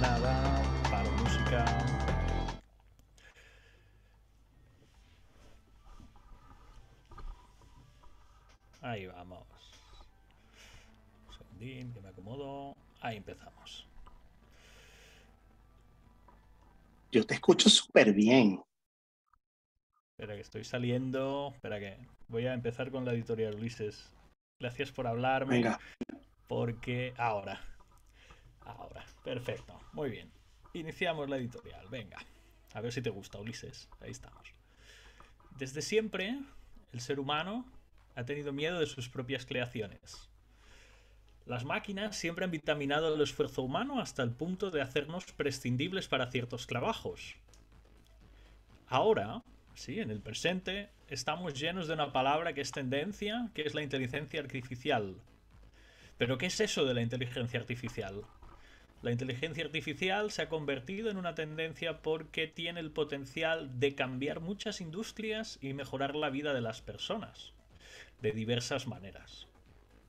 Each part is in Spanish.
nada. para música. Ahí vamos. Segundín, que me acomodo. Ahí empezamos. Yo te escucho súper bien. Espera que estoy saliendo. Espera que voy a empezar con la editorial Ulises. Gracias por hablarme. Venga. Porque ahora. Ahora, perfecto, muy bien. Iniciamos la editorial, venga. A ver si te gusta, Ulises. Ahí estamos. Desde siempre, el ser humano ha tenido miedo de sus propias creaciones. Las máquinas siempre han vitaminado el esfuerzo humano hasta el punto de hacernos prescindibles para ciertos trabajos. Ahora, sí, en el presente, estamos llenos de una palabra que es tendencia, que es la inteligencia artificial. Pero ¿qué es eso de la inteligencia artificial? La inteligencia artificial se ha convertido en una tendencia porque tiene el potencial de cambiar muchas industrias y mejorar la vida de las personas, de diversas maneras.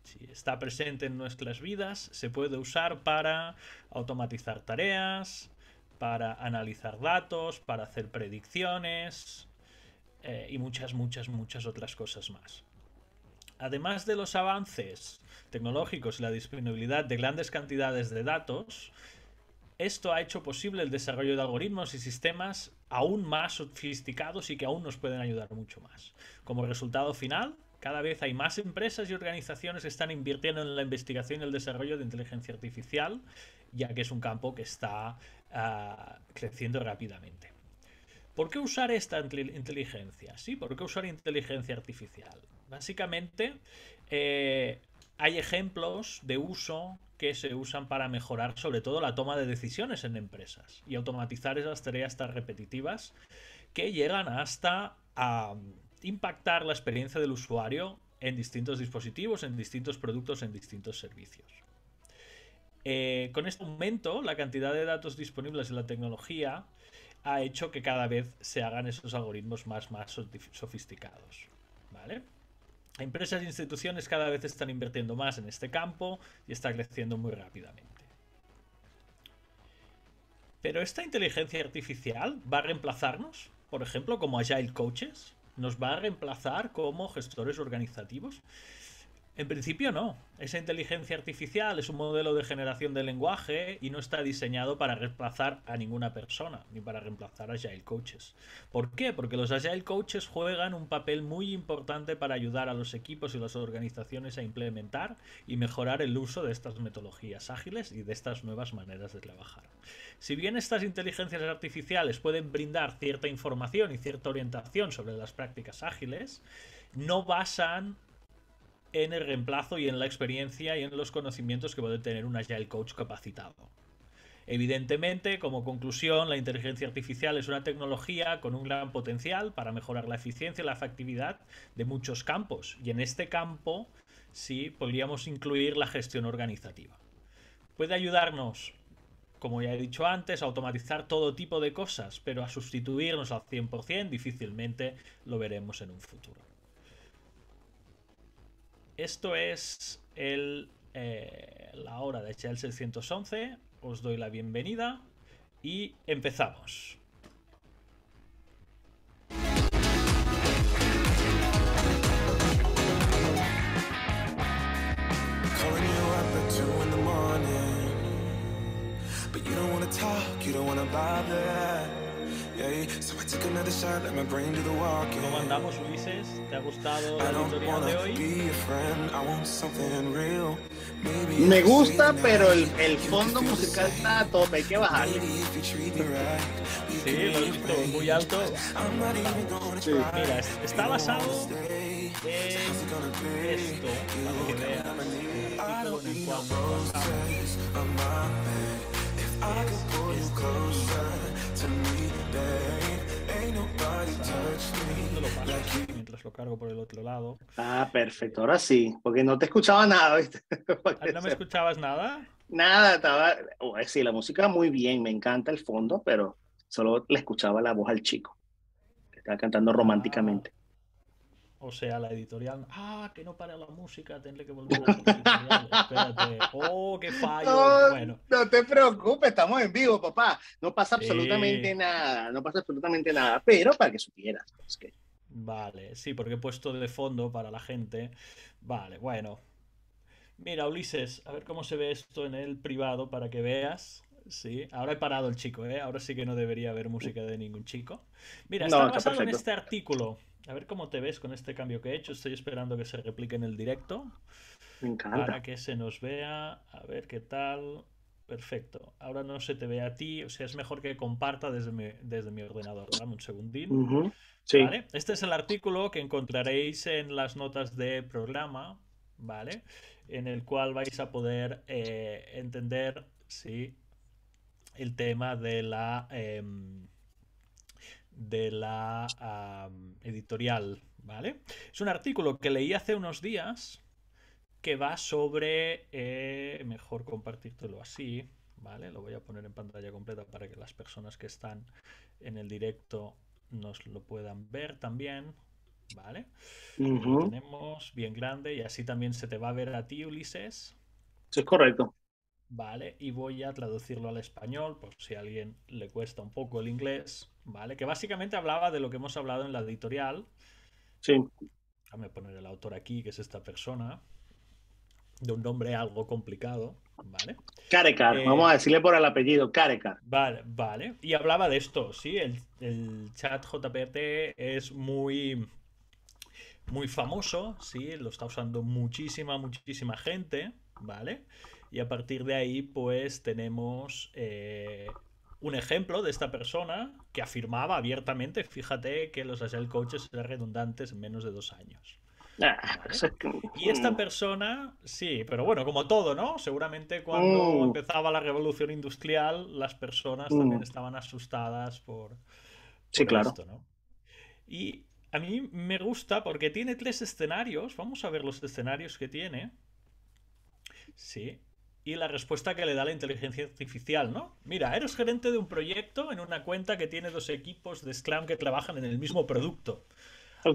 Si está presente en nuestras vidas, se puede usar para automatizar tareas, para analizar datos, para hacer predicciones eh, y muchas, muchas, muchas otras cosas más. Además de los avances tecnológicos y la disponibilidad de grandes cantidades de datos, esto ha hecho posible el desarrollo de algoritmos y sistemas aún más sofisticados y que aún nos pueden ayudar mucho más. Como resultado final, cada vez hay más empresas y organizaciones que están invirtiendo en la investigación y el desarrollo de inteligencia artificial, ya que es un campo que está ah, creciendo rápidamente. ¿Por qué usar esta inteligencia? Sí, ¿por qué usar inteligencia artificial? Básicamente, eh, hay ejemplos de uso que se usan para mejorar sobre todo la toma de decisiones en empresas y automatizar esas tareas tan repetitivas que llegan hasta a impactar la experiencia del usuario en distintos dispositivos, en distintos productos, en distintos servicios. Eh, con este aumento, la cantidad de datos disponibles en la tecnología ha hecho que cada vez se hagan esos algoritmos más, más sofisticados. ¿Vale? Empresas e instituciones cada vez están invirtiendo más en este campo y está creciendo muy rápidamente. Pero esta inteligencia artificial va a reemplazarnos, por ejemplo, como agile coaches, nos va a reemplazar como gestores organizativos. En principio no. Esa inteligencia artificial es un modelo de generación de lenguaje y no está diseñado para reemplazar a ninguna persona, ni para reemplazar a Agile Coaches. ¿Por qué? Porque los Agile Coaches juegan un papel muy importante para ayudar a los equipos y las organizaciones a implementar y mejorar el uso de estas metodologías ágiles y de estas nuevas maneras de trabajar. Si bien estas inteligencias artificiales pueden brindar cierta información y cierta orientación sobre las prácticas ágiles, no basan en el reemplazo y en la experiencia y en los conocimientos que puede tener un Agile Coach capacitado. Evidentemente, como conclusión, la inteligencia artificial es una tecnología con un gran potencial para mejorar la eficiencia y la efectividad de muchos campos. Y en este campo, sí, podríamos incluir la gestión organizativa. Puede ayudarnos, como ya he dicho antes, a automatizar todo tipo de cosas, pero a sustituirnos al 100% difícilmente lo veremos en un futuro. Esto es el, eh, la hora de el 611. Os doy la bienvenida y empezamos. ¿Cómo andamos, Ulises? ¿Te ha gustado la historia de hoy? Me gusta, pero el, el fondo musical está a tope, hay que bajarle. Sí, lo he visto muy alto. Sí. Mira, está basado en esto, para que veas. Con el cual pasamos. Es, Mientras lo cargo por el otro lado. Ah, perfecto, ahora sí, porque no te escuchaba nada, ¿viste? Ah, ¿No me escuchabas nada? Nada, estaba. Oh, eh, sí, la música muy bien, me encanta el fondo, pero solo le escuchaba la voz al chico, que estaba cantando ah, románticamente o sea la editorial, ah, que no para la música, tendré que volver a Espérate, oh, qué fallo. No, te preocupes, estamos en vivo, papá. No pasa absolutamente nada, no pasa absolutamente nada, pero para que supieras. Pues, vale, sí, porque he puesto de fondo para la gente. Vale, bueno. Mira, Ulises, a ver cómo se ve esto en el privado para que veas. Sí, ahora he parado el chico, ¿eh? Ahora sí que no debería haber música de ningún chico. Mira, está basado en este artículo a ver cómo te ves con este cambio que he hecho. Estoy esperando que se replique en el directo. Me encanta. Para que se nos vea. A ver qué tal. Perfecto. Ahora no se te ve a ti. O sea, es mejor que comparta desde mi, desde mi ordenador. Dame un segundín. sí. Este es el artículo que encontraréis en las notas de programa. ¿Vale? En el cual vais a poder eh, entender, sí, el tema de la. Em, de la editorial, ¿vale? Es un artículo que leí hace unos días que va sobre... Eh, mejor compartírtelo así, ¿vale? Lo voy a poner en pantalla completa para que las personas que están en el directo nos lo puedan ver también, ¿vale? Lo tenemos bien grande y así también se te va a ver a ti, Ulises. es correcto. ¿vale? Y voy a traducirlo al español, por si a alguien le cuesta un poco el inglés, ¿vale? Que básicamente hablaba de lo que hemos hablado en la editorial. Sí. Déjame poner el autor aquí, que es esta persona, de un nombre algo complicado, ¿vale? Carecar, eh, vamos a decirle por el apellido, Carecar. Vale, vale. Y hablaba de esto, sí, el, chat JPT es muy... Muy famoso, sí, lo está usando muchísima, muchísima gente, ¿vale? Y a partir de ahí, pues tenemos eh, un ejemplo de esta persona que afirmaba abiertamente, fíjate, que los agile coaches eran redundantes en menos de dos años. Ah, y esta persona, sí, pero bueno, como todo, ¿no? Seguramente cuando mm. empezaba la revolución industrial, las personas mm. también estaban asustadas por, claro. esto, ¿no? Y a mí me gusta porque tiene tres escenarios. Vamos a ver los escenarios que tiene. Sí, y la respuesta que le da la inteligencia artificial, ¿no? Mira, eres gerente de un proyecto en una cuenta que tiene dos equipos de Scrum que trabajan en el mismo producto.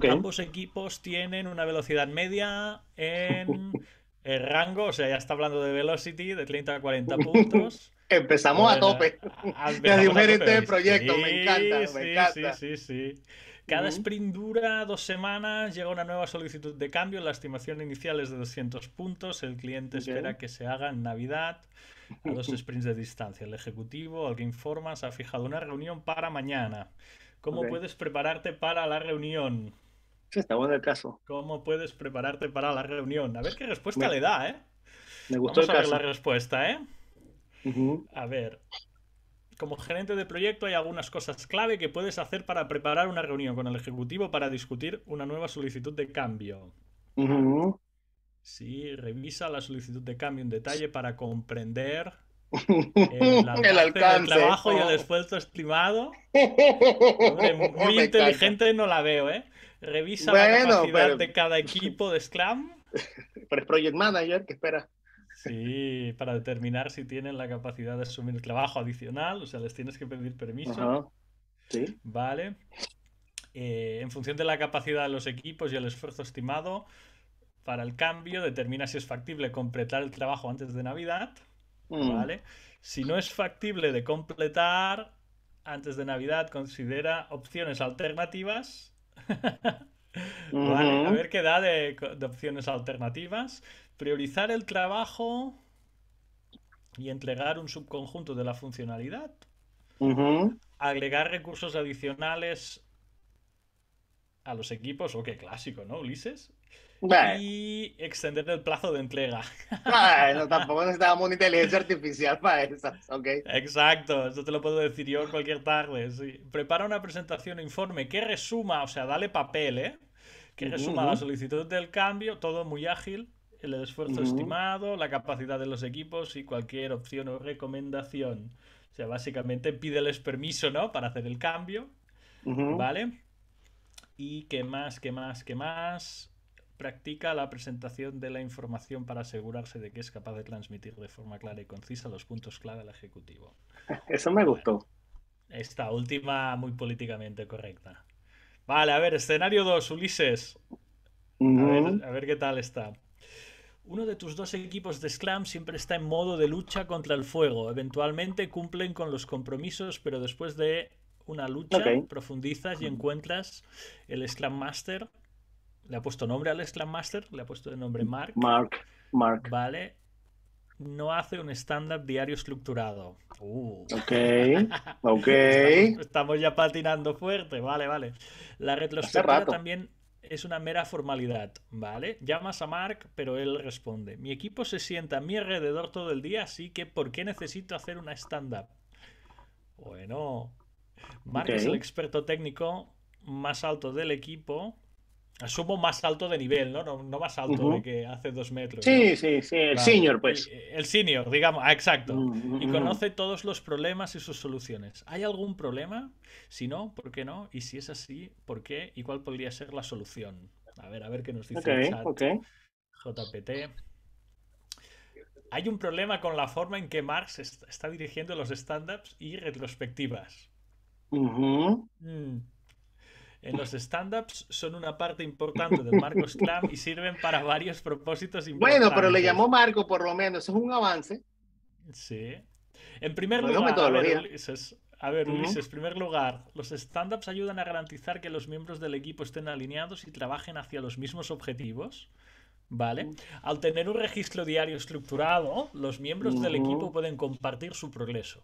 Ambos equipos tienen una velocidad media en rango, o sea, ya está hablando de velocity de 30 a 40 puntos. Empezamos a tope. De diferente proyecto, me encanta, me encanta. Sí, sí, sí. Cada sprint dura dos semanas, llega una nueva solicitud de cambio, la estimación inicial es de 200 puntos, el cliente espera que se haga en Navidad a dos sprints de distancia. El ejecutivo, al que informas, ha fijado una reunión para mañana. ¿Cómo puedes prepararte para la reunión? Sí, está bueno el caso. ¿Cómo puedes prepararte para la reunión? A ver qué respuesta le da, ¿eh? Me gustó Vamos a ver la respuesta, ¿eh? A ver, como gerente de proyecto hay algunas cosas clave que puedes hacer para preparar una reunión con el ejecutivo para discutir una nueva solicitud de cambio. Sí, revisa la solicitud de cambio en detalle para comprender el, alcance, del trabajo y el oh. esfuerzo estimado. muy oh, inteligente no la veo, ¿eh? Revisa la capacidad de cada equipo de Scrum. Pero es Project Manager, ¿qué espera? Sí, para determinar si tienen la capacidad de asumir trabajo adicional, o sea, les tienes que pedir permiso. Sí. Vale. Eh, en función de la capacidad de los equipos y el esfuerzo estimado para el cambio, determina si es factible completar el trabajo antes de Navidad. Mm. Vale. Si no es factible de completar antes de Navidad, considera opciones alternativas. Vale, a ver qué da de, opciones alternativas. Priorizar el trabajo y entregar un subconjunto de la funcionalidad. Agregar recursos adicionales a los equipos. o qué clásico, ¿no, Ulises? Y extender el plazo de entrega. Bueno, tampoco necesitábamos inteligencia artificial para eso, Exacto, eso te lo puedo decir yo cualquier tarde. Prepara una presentación o informe que resuma, o sea, dale papel, ¿eh? Que resuma la solicitud del cambio, todo muy ágil el esfuerzo estimado, la capacidad de los equipos y cualquier opción o recomendación. O sea, básicamente pídeles permiso, ¿no? Para hacer el cambio. ¿Vale? Y qué más, qué más, qué más. Practica la presentación de la información para asegurarse de que es capaz de transmitir de forma clara y concisa los puntos clave al ejecutivo. Eso me gustó. esta última muy políticamente correcta. Vale, a ver, escenario 2, Ulises. a ver qué tal está. Uno de tus dos equipos de Sclam siempre está en modo de lucha contra el fuego. Eventualmente cumplen con los compromisos, pero después de una lucha profundizas y encuentras el Sclam Master. ¿Le ha puesto nombre al Sclam Master? ¿Le ha puesto de nombre Mark? Mark, Mark. Vale. No hace un estándar diario estructurado. Uh. Ok, ok. Estamos, ya patinando fuerte, vale, vale. La red los retrospectiva también es una mera formalidad, ¿vale? Llamas a Mark, pero él responde, mi equipo se sienta a mi alrededor todo el día, así que ¿por qué necesito hacer una stand-up? Bueno, Mark es el experto técnico más alto del equipo Asumo más alto de nivel, ¿no? No, más alto de que hace dos metros. Sí, sí, sí, el senior, pues. El senior, digamos, ah, exacto. Y conoce todos los problemas y sus soluciones. ¿Hay algún problema? Si no, ¿por qué no? Y si es así, ¿por qué? ¿Y cuál podría ser la solución? A ver, a ver qué nos dice el chat. JPT. Hay un problema con la forma en que Marx está dirigiendo los stand-ups y retrospectivas. Uh en los stand-ups son una parte importante del Marcos Clam y sirven para varios propósitos importantes. Bueno, pero le llamó Marco por lo menos, es un avance. Sí. En primer lugar, A ver, Ulises, primer lugar, los stand-ups ayudan a garantizar que los miembros del equipo estén alineados y trabajen hacia los mismos objetivos. ¿Vale? Al tener un registro diario estructurado, los miembros del equipo pueden compartir su progreso.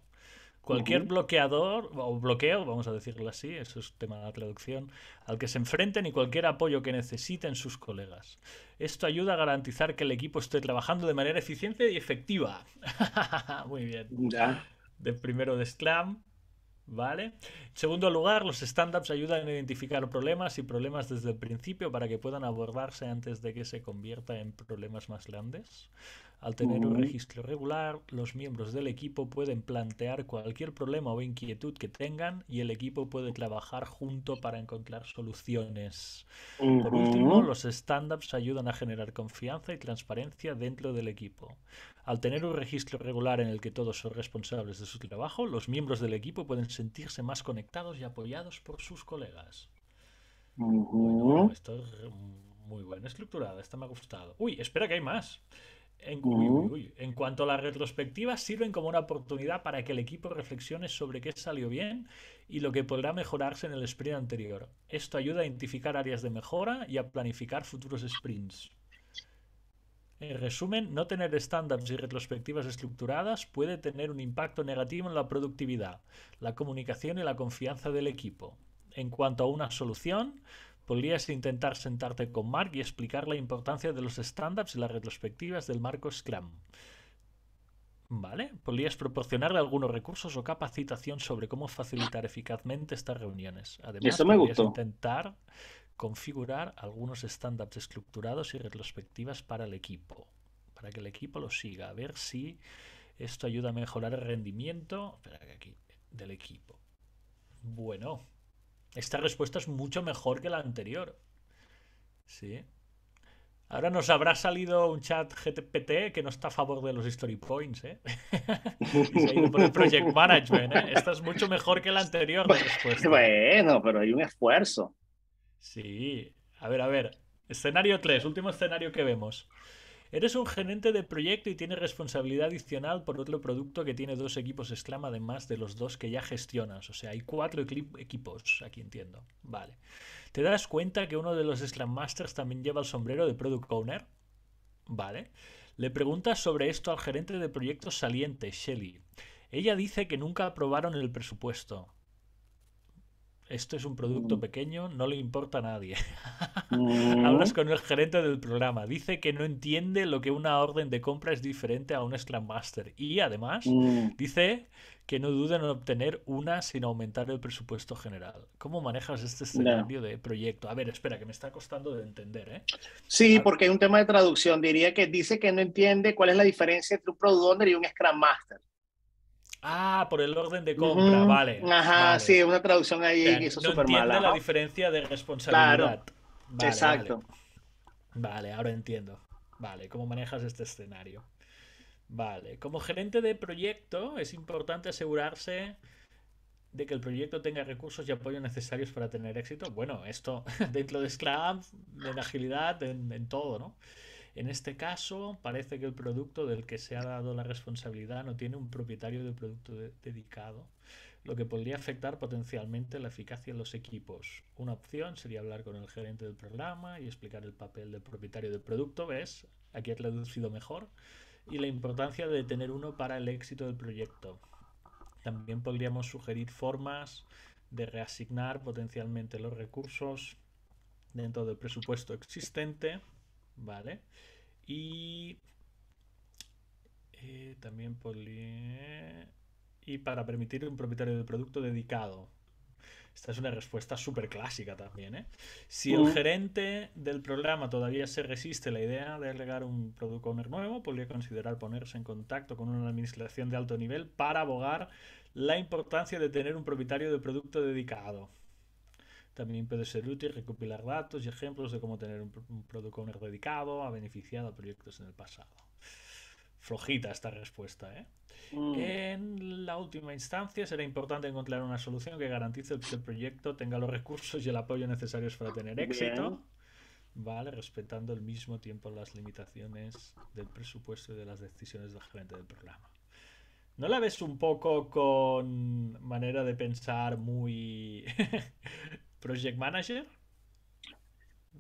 Cualquier bloqueador o bloqueo, vamos a decirlo así, eso es tema de la traducción, al que se enfrenten y cualquier apoyo que necesiten sus colegas. Esto ayuda a garantizar que el equipo esté trabajando de manera eficiente y efectiva. Muy bien. De primero de Scrum, ¿vale? En segundo lugar, los stand-ups ayudan a identificar problemas y problemas desde el principio para que puedan abordarse antes de que se convierta en problemas más grandes. Al tener un registro regular, los miembros del equipo pueden plantear cualquier problema o inquietud que tengan y el equipo puede trabajar junto para encontrar soluciones. Por último, los stand-ups ayudan a generar confianza y transparencia dentro del equipo. Al tener un registro regular en el que todos son responsables de su trabajo, los miembros del equipo pueden sentirse más conectados y apoyados por sus colegas. Bueno, esto es muy buena estructurada, esta me ha gustado. Uy, espera que hay más. En, cuanto a las retrospectivas, sirven como una oportunidad para que el equipo reflexione sobre qué salió bien y lo que podrá mejorarse en el sprint anterior. Esto ayuda a identificar áreas de mejora y a planificar futuros sprints. En resumen, no tener estándares y retrospectivas estructuradas puede tener un impacto negativo en la productividad, la comunicación y la confianza del equipo. En cuanto a una solución, Podrías intentar sentarte con Mark y explicar la importancia de los stand-ups y las retrospectivas del marco Scrum. ¿Vale? Podrías proporcionarle algunos recursos o capacitación sobre cómo facilitar eficazmente estas reuniones. Además, podrías intentar configurar algunos stand-ups estructurados y retrospectivas para el equipo, para que el equipo lo siga, a ver si esto ayuda a mejorar el rendimiento del equipo. Bueno, esta respuesta es mucho mejor que la anterior. Sí. Ahora nos habrá salido un chat GTPT que no está a favor de los story points, ¿eh? se ha ido por el project management, ¿eh? Esta es mucho mejor que la anterior respuesta. Bueno, pero hay un esfuerzo. Sí. A ver, a ver. Escenario 3, último escenario que vemos. Eres un gerente de proyecto y tienes responsabilidad adicional por otro producto que tiene dos equipos Scrum además de los dos que ya gestionas. O sea, hay cuatro equipos, aquí entiendo. Vale. ¿Te das cuenta que uno de los Scrum Masters también lleva el sombrero de Product Owner? Vale. Le preguntas sobre esto al gerente de proyectos saliente, Shelly. Ella dice que nunca aprobaron el presupuesto esto es un producto mm. pequeño, no le importa a nadie. Mm. Hablas con el gerente del programa, dice que no entiende lo que una orden de compra es diferente a un Scrum Master y además mm. dice que no duden en obtener una sin aumentar el presupuesto general. ¿Cómo manejas este cambio de proyecto? A ver, espera, que me está costando de entender. ¿eh? Sí, porque hay un tema de traducción. Diría que dice que no entiende cuál es la diferencia entre un Product Owner y un Scrum Master. Ah, por el orden de compra, vale. Ajá, sí, una traducción ahí hizo no súper la diferencia de responsabilidad. Claro. Exacto. Vale. ahora entiendo. Vale, ¿cómo manejas este escenario? Vale, como gerente de proyecto es importante asegurarse de que el proyecto tenga recursos y apoyo necesarios para tener éxito. Bueno, esto dentro de Scrum, en agilidad, en, en todo, ¿no? En este caso, parece que el producto del que se ha dado la responsabilidad no tiene un propietario del producto dedicado, lo que podría afectar potencialmente la eficacia de los equipos. Una opción sería hablar con el gerente del programa y explicar el papel del propietario del producto, ¿ves? Aquí ha traducido mejor, y la importancia de tener uno para el éxito del proyecto. También podríamos sugerir formas de reasignar potencialmente los recursos dentro del presupuesto existente Vale. Y eh, también Y para permitir un propietario de producto dedicado. Esta es una respuesta súper clásica también. ¿eh? Si el uh. gerente del programa todavía se resiste a la idea de agregar un producto owner nuevo, podría considerar ponerse en contacto con una administración de alto nivel para abogar la importancia de tener un propietario de producto dedicado. También puede ser útil recopilar datos y ejemplos de cómo tener un, un product dedicado, ha beneficiado a proyectos en el pasado. Flojita esta respuesta. ¿eh? Mm. En la última instancia será importante encontrar una solución que garantice que el proyecto tenga los recursos y el apoyo necesarios para tener éxito. Vale, respetando al mismo tiempo las limitaciones del presupuesto y de las decisiones del gerente del programa. ¿No la ves un poco con manera de pensar muy project manager.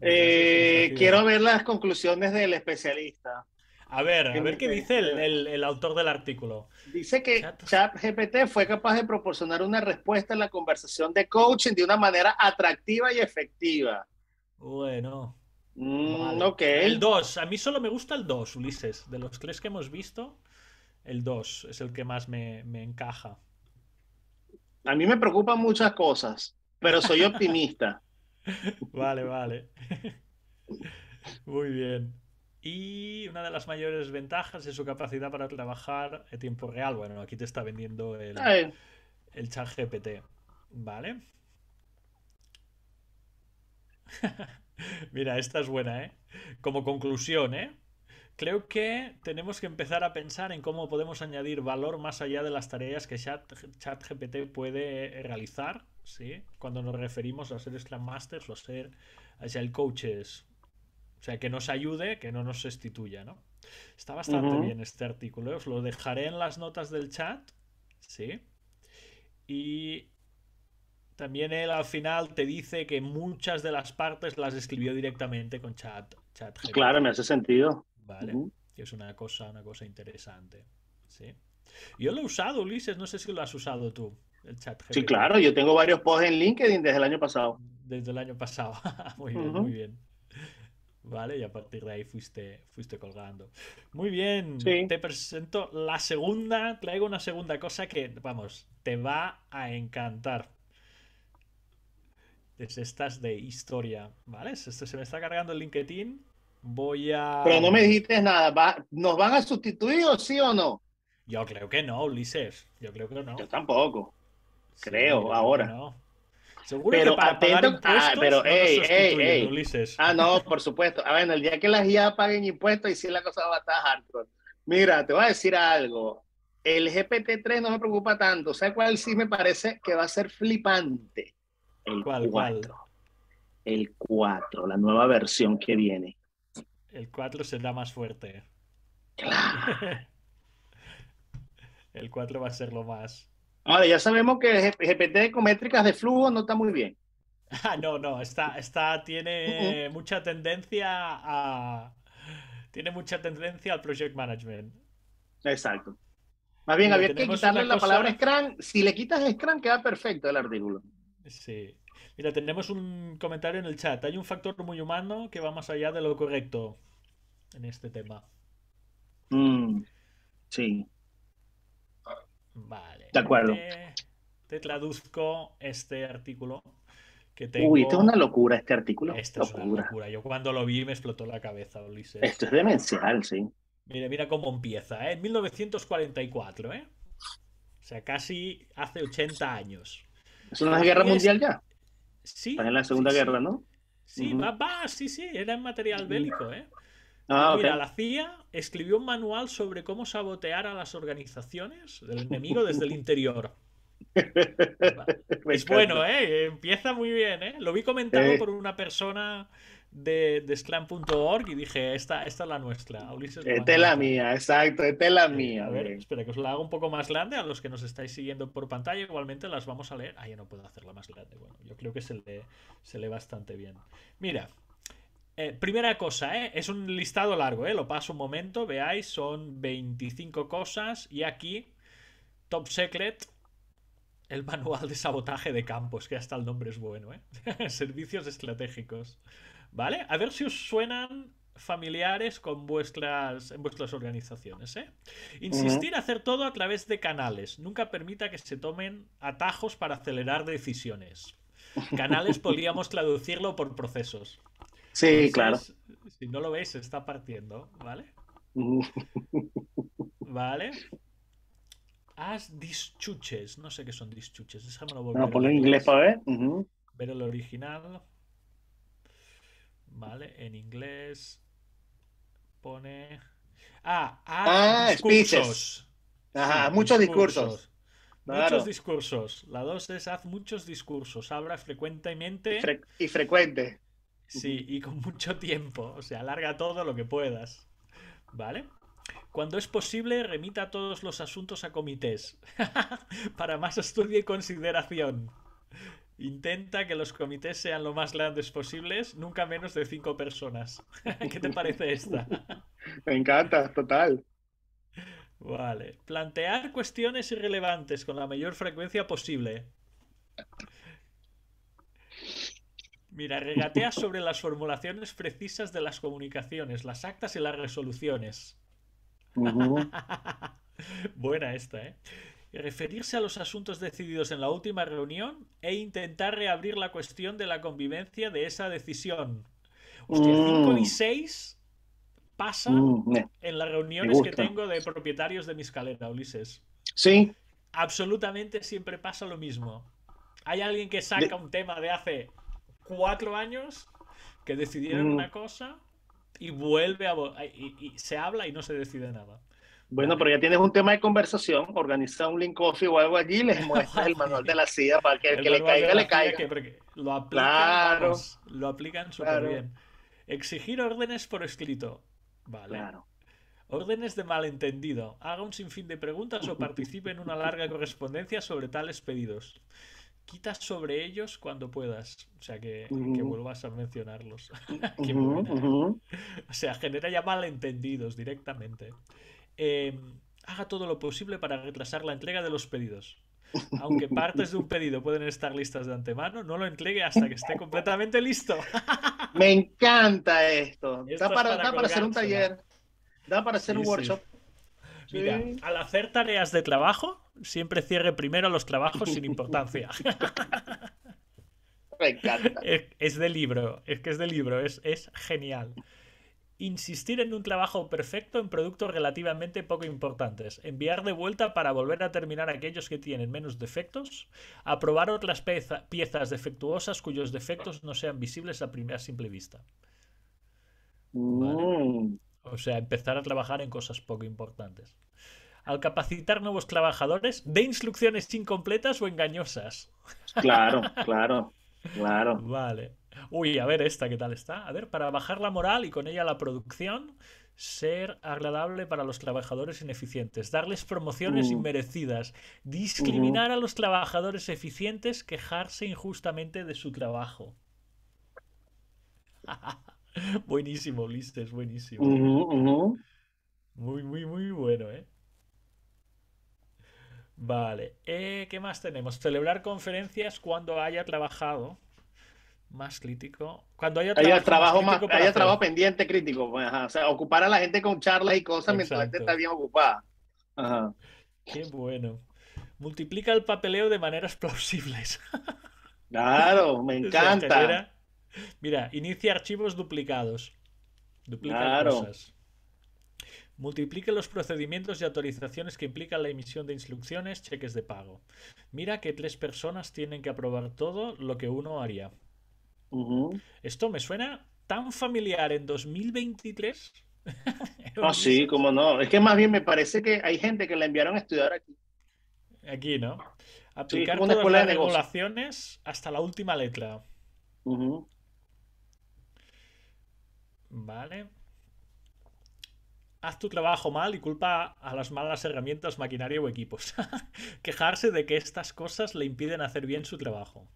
Eh, quiero ver las conclusiones del especialista. A ver, a ver qué dice el, autor del artículo. Dice que ChatGPT fue capaz de proporcionar una respuesta en la conversación de coaching de una manera atractiva y efectiva. Bueno. Mm, el 2. A mí solo me gusta el 2, Ulises. De los tres que hemos visto, el 2 es el que más me encaja. A mí me preocupan muchas cosas pero soy optimista. Vale, vale. Muy bien. Y una de las mayores ventajas es su capacidad para trabajar en tiempo real. Bueno, aquí te está vendiendo el, chat Vale. Mira, esta es buena, ¿eh? Como conclusión, ¿eh? Creo que tenemos que empezar a pensar en cómo podemos añadir valor más allá de las tareas que ChatGPT puede realizar ¿sí? Cuando nos referimos a ser Scrum Masters o a ser Agile Coaches. O sea, que nos ayude, que no nos sustituya, ¿no? Está bastante bien este artículo. ¿eh? Os lo dejaré en las notas del chat, ¿sí? Y también él al final te dice que muchas de las partes las escribió directamente con chat. claro, me hace sentido. Vale. Es una cosa, una cosa interesante. ¿sí? Yo lo he usado, Ulises, no sé si lo has usado tú. Sí, claro, yo tengo varios posts en LinkedIn desde el año pasado. Desde el año pasado, muy bien, muy bien. Vale, y a partir de ahí fuiste, fuiste colgando. Muy bien, te presento la segunda, traigo una segunda cosa que, vamos, te va a encantar. Es estas de historia, ¿vale? Esto se me está cargando el LinkedIn. Voy a. Pero no me dijiste nada. ¿Nos van a sustituir o sí o no? Yo creo que no, Ulises. Yo creo que no. Yo tampoco creo, ahora. Seguro que para atento, pagar ah, pero, Ah, no, por supuesto. A ah, ver, el día que las IA paguen impuestos, y si la cosa va a estar hardcore. Mira, te voy a decir algo. El GPT-3 no me preocupa tanto. sea, cuál sí me parece que va a ser flipante? El 4. El 4, la nueva versión que viene. El 4 será más fuerte. Claro. el 4 va a ser lo más. Ahora, ya sabemos que GPT con métricas de flujo no está muy bien. Ah, no, no, esta, está tiene uh-uh. mucha tendencia a. Tiene mucha tendencia al project management. Exacto. Más bien, había que quitarle la palabra Scrum. Si le quitas Scrum, queda perfecto el artículo. Sí. Mira, tenemos un comentario en el chat. Hay un factor muy humano que va más allá de lo correcto en este tema. Mm, sí. Vale. De acuerdo. Te, traduzco este artículo que tengo... Uy, esto es una locura este artículo. Esto es una locura. Yo cuando lo vi me explotó la cabeza, Ulises. Esto es demencial, sí. Mira, mira cómo empieza, ¿eh? En 1944, ¿eh? O sea, casi hace 80 años. ¿Es una guerra mundial ya? Sí. Está en la Segunda Guerra, ¿no? Sí, sí, sí, era en material bélico, ¿eh? Ah, Mira, la CIA escribió un manual sobre cómo sabotear a las organizaciones del enemigo desde el interior. es bueno, ¿eh? empieza muy bien. ¿eh? Lo vi comentado eh. por una persona de, de y dije, esta, esta es la nuestra. es la eh, mía, exacto, es eh, la mía. A espera, que os la hago un poco más grande a los que nos estáis siguiendo por pantalla. Igualmente las vamos a leer. Ah, ya no puedo hacerla más grande. Bueno, yo creo que se lee, se lee bastante bien. Mira, eh, primera cosa, eh, es un listado largo, eh, lo paso un momento, veáis, son 25 cosas y aquí Top Secret, el manual de sabotaje de campos, que hasta el nombre es bueno, servicios estratégicos. ¿Vale? A ver si os suenan familiares con vuestras, en vuestras organizaciones. Insistir hacer todo a través de canales. Nunca permita que se tomen atajos para acelerar decisiones. Canales podríamos traducirlo por procesos. Sí, claro. Si no lo veis, se está partiendo, ¿vale? ¿Vale? Haz dischuches. No sé qué son dischuches. Déjame volver. No, ponlo en inglés para ver. Ver el original. Vale, en inglés. Pone. Ah, ah discursos. Ajá, muchos discursos. Muchos discursos. La dos es haz muchos discursos. Habla frecuentemente. y frecuente. Sí, y con mucho tiempo. O sea, alarga todo lo que puedas. ¿Vale? Cuando es posible, remita todos los asuntos a comités para más estudio y consideración. Intenta que los comités sean lo más grandes posibles, nunca menos de cinco personas. ¿Qué te parece esta? Me encanta, total. Vale. Plantear cuestiones irrelevantes con la mayor frecuencia posible. Mira, regatea sobre las formulaciones precisas de las comunicaciones, las actas y las resoluciones. Buena esta, ¿eh? Referirse a los asuntos decididos en la última reunión e intentar reabrir la cuestión de la convivencia de esa decisión. 5 mm. y 6 pasan mm, en las reuniones que tengo de propietarios de mi escalera, Ulises. Sí. Absolutamente siempre pasa lo mismo. Hay alguien que saca un tema de hace cuatro años que decidieron mm. una cosa y vuelve a... Y, y, se habla y no se decide nada. Bueno, pero ya tienes un tema de conversación, organiza un link coffee o algo allí y les muestras el manual de la CIA para que el, que le caiga, le caiga. lo aplican, claro. lo aplican súper bien. Exigir órdenes por escrito. Vale. Órdenes de malentendido. Haga un sinfín de preguntas o participe en una larga correspondencia sobre tales pedidos quitas sobre ellos cuando puedas. O sea, que, vuelvas a mencionarlos. O sea, genera ya malentendidos directamente. Em, haga todo lo posible para retrasar la entrega de los pedidos. Aunque partes de un pedido pueden estar listas de antemano, no lo entregue hasta que esté completamente listo. Me encanta esto. da para, hacer un taller, da para hacer un workshop. Mira, al hacer tareas de trabajo, siempre cierre primero los trabajos sin importancia. Me Es, del de libro, es que es de libro, es, genial. Insistir en un trabajo perfecto en productos relativamente poco importantes. Enviar de vuelta para volver a terminar aquellos que tienen menos defectos. Aprobar otras piezas defectuosas cuyos defectos no sean visibles a primera simple vista. Mm. O sea, empezar a trabajar en cosas poco importantes. Al capacitar nuevos trabajadores, de instrucciones incompletas o engañosas. Claro, claro, claro. Vale. Uy, a ver esta, ¿qué tal está? A ver, para bajar la moral y con ella la producción, ser agradable para los trabajadores ineficientes, darles promociones uh. inmerecidas, discriminar a los trabajadores eficientes, quejarse injustamente de su trabajo. buenísimo, Ulises, buenísimo. Muy, muy, muy bueno, ¿eh? Vale. Eh, ¿Qué más tenemos? Celebrar conferencias cuando haya trabajado. Más crítico. Cuando haya, haya trabajo, haya trabajo pendiente crítico. Pues, o sea, ocupar a la gente con charlas y cosas mientras la gente está bien ocupada. Qué bueno. Multiplica el papeleo de maneras plausibles. claro, me encanta. Mira, inicia archivos duplicados. Duplica cosas. Multiplica los procedimientos y autorizaciones que implican la emisión de instrucciones, cheques de pago. Mira que tres personas tienen que aprobar todo lo que uno haría. Esto me suena tan familiar en 2023. Ah, sí, cómo no. Es que más bien me parece que hay gente que la enviaron a estudiar aquí. Aquí, ¿no? Aplicar todas las regulaciones hasta la última letra. Vale. Haz tu trabajo mal y culpa a las malas herramientas, maquinaria o equipos. Quejarse de que estas cosas le impiden hacer bien su trabajo.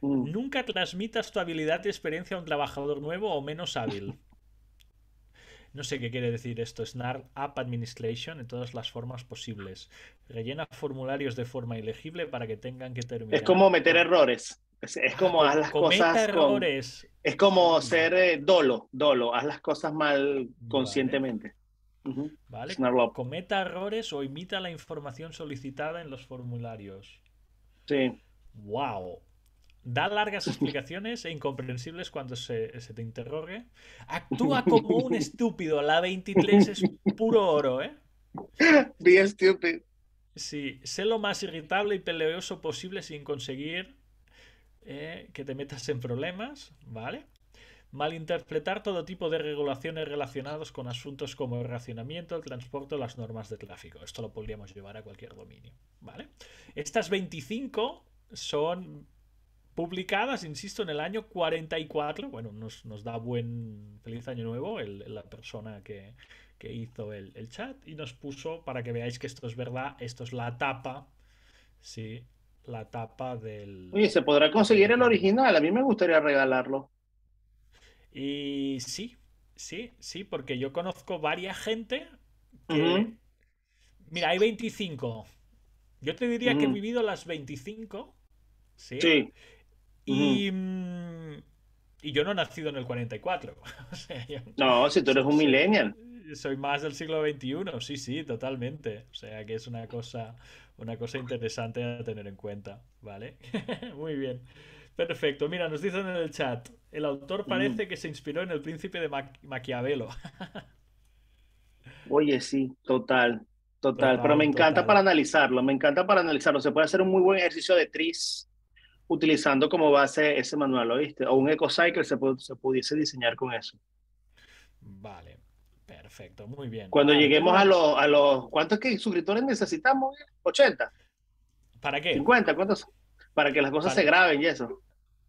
Mm. Nunca transmitas tu habilidad y experiencia a un trabajador nuevo o menos hábil. No sé qué quiere decir esto. Snarl App Administration en todas las formas posibles. Rellena formularios de forma ilegible para que tengan que terminar. Es como meter errores. Es, como hacer las cosas. errores. Es como ser eh, dolo, dolo, haz las cosas mal conscientemente. Vale. Cometa errores o imita la información solicitada en los formularios. Sí. Wow. Da largas explicaciones e incomprensibles cuando se, te interrogue. Actúa como un estúpido. La 23 es puro oro, ¿eh? Be estúpido. Sí, sé lo más irritable y peleoso posible sin conseguir eh, que te metas en problemas, ¿vale? Malinterpretar todo tipo de regulaciones relacionadas con asuntos como el racionamiento, el transporte las normas de tráfico. Esto lo podríamos llevar a cualquier dominio, ¿vale? Estas 25 son publicadas, insisto, en el año 44. Bueno, nos, da buen feliz año nuevo la persona que, hizo el, el, chat y nos puso para que veáis que esto es verdad, esto es la tapa, ¿sí? la tapa del... Oye, ¿se podrá conseguir el original? A mí me gustaría regalarlo. Y sí, sí, sí, porque yo conozco varias gente que... Mira, hay 25. Yo te diría que he vivido las 25. Sí. Mm, y... yo no he nacido en el 44. No, si tú eres un millennial soy más del siglo XXI, sí, sí, totalmente. O sea que es una cosa, una cosa interesante a tener en cuenta, ¿vale? Muy bien. Perfecto, mira, nos dicen en el chat, el autor mm. parece que se inspiró en el príncipe de Maquiavelo. Oye, sí, total, total, pero me encanta para analizarlo, me encanta para analizarlo. Se puede hacer un muy buen ejercicio de tris utilizando como base ese manual, ¿lo viste? O un eco cycle se pudiese diseñar con eso. Vale, Perfecto, muy bien. Cuando lleguemos a los, a los, ¿cuántos que suscriptores necesitamos? ¿80? ¿Para qué? ¿50? ¿Cuántos? Para que las cosas se graben y eso.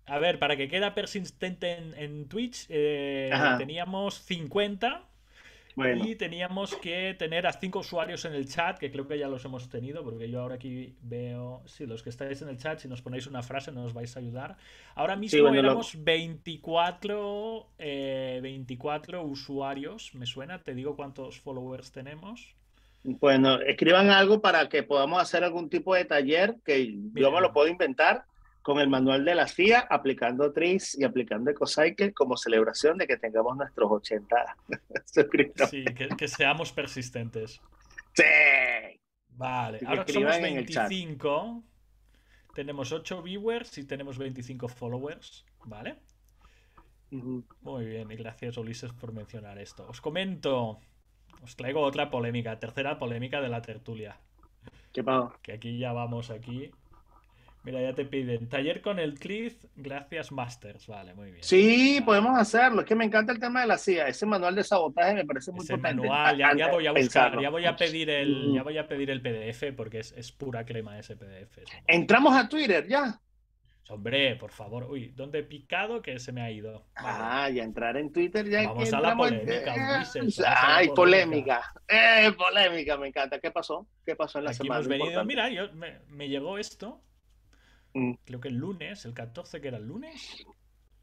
A ver, para que queda persistente en, Twitch, eh, teníamos 50 y teníamos que tener a cinco usuarios en el chat, que creo que ya los hemos tenido, porque yo ahora aquí veo, sí, los que estáis en el chat, si nos ponéis una frase, nos vais a ayudar. Ahora mismo tenemos 24, eh, usuarios, me suena, te digo cuántos followers tenemos. Bueno, escriban algo para que podamos hacer algún tipo de taller, que yo me lo puedo inventar con el manual de la CIA, aplicando TRIS y aplicando EcoCycle como celebración de que tengamos nuestros 80 suscriptores. Sí, que, seamos persistentes. Sí. Vale, ahora somos 25. Tenemos 8 viewers y tenemos 25 followers, ¿vale? Muy bien, y gracias Ulises por mencionar esto. Os comento, os traigo otra polémica, tercera polémica de la tertulia. ¿Qué Que aquí ya vamos aquí Mira, ya te piden. Taller con el Cliff, gracias Masters. Vale, muy bien. Sí, podemos hacerlo. Es que me encanta el tema de la CIA. Ese manual de sabotaje me parece muy Ese Manual, ya, voy a buscar, ya voy a pedir el, mm. ya voy a pedir el PDF porque es, pura crema ese PDF. Entramos a Twitter, ya. Hombre, por favor. Uy, ¿dónde he picado que se me ha ido? Ah, ya entrar en Twitter ya. Vamos a la polémica, Ay, polémica. polémica. Eh, polémica, me encanta. ¿Qué pasó? ¿Qué pasó en la semana? Hemos venido... Mira, yo, me, me llegó esto Mm. creo que el lunes, el 14 que era el lunes,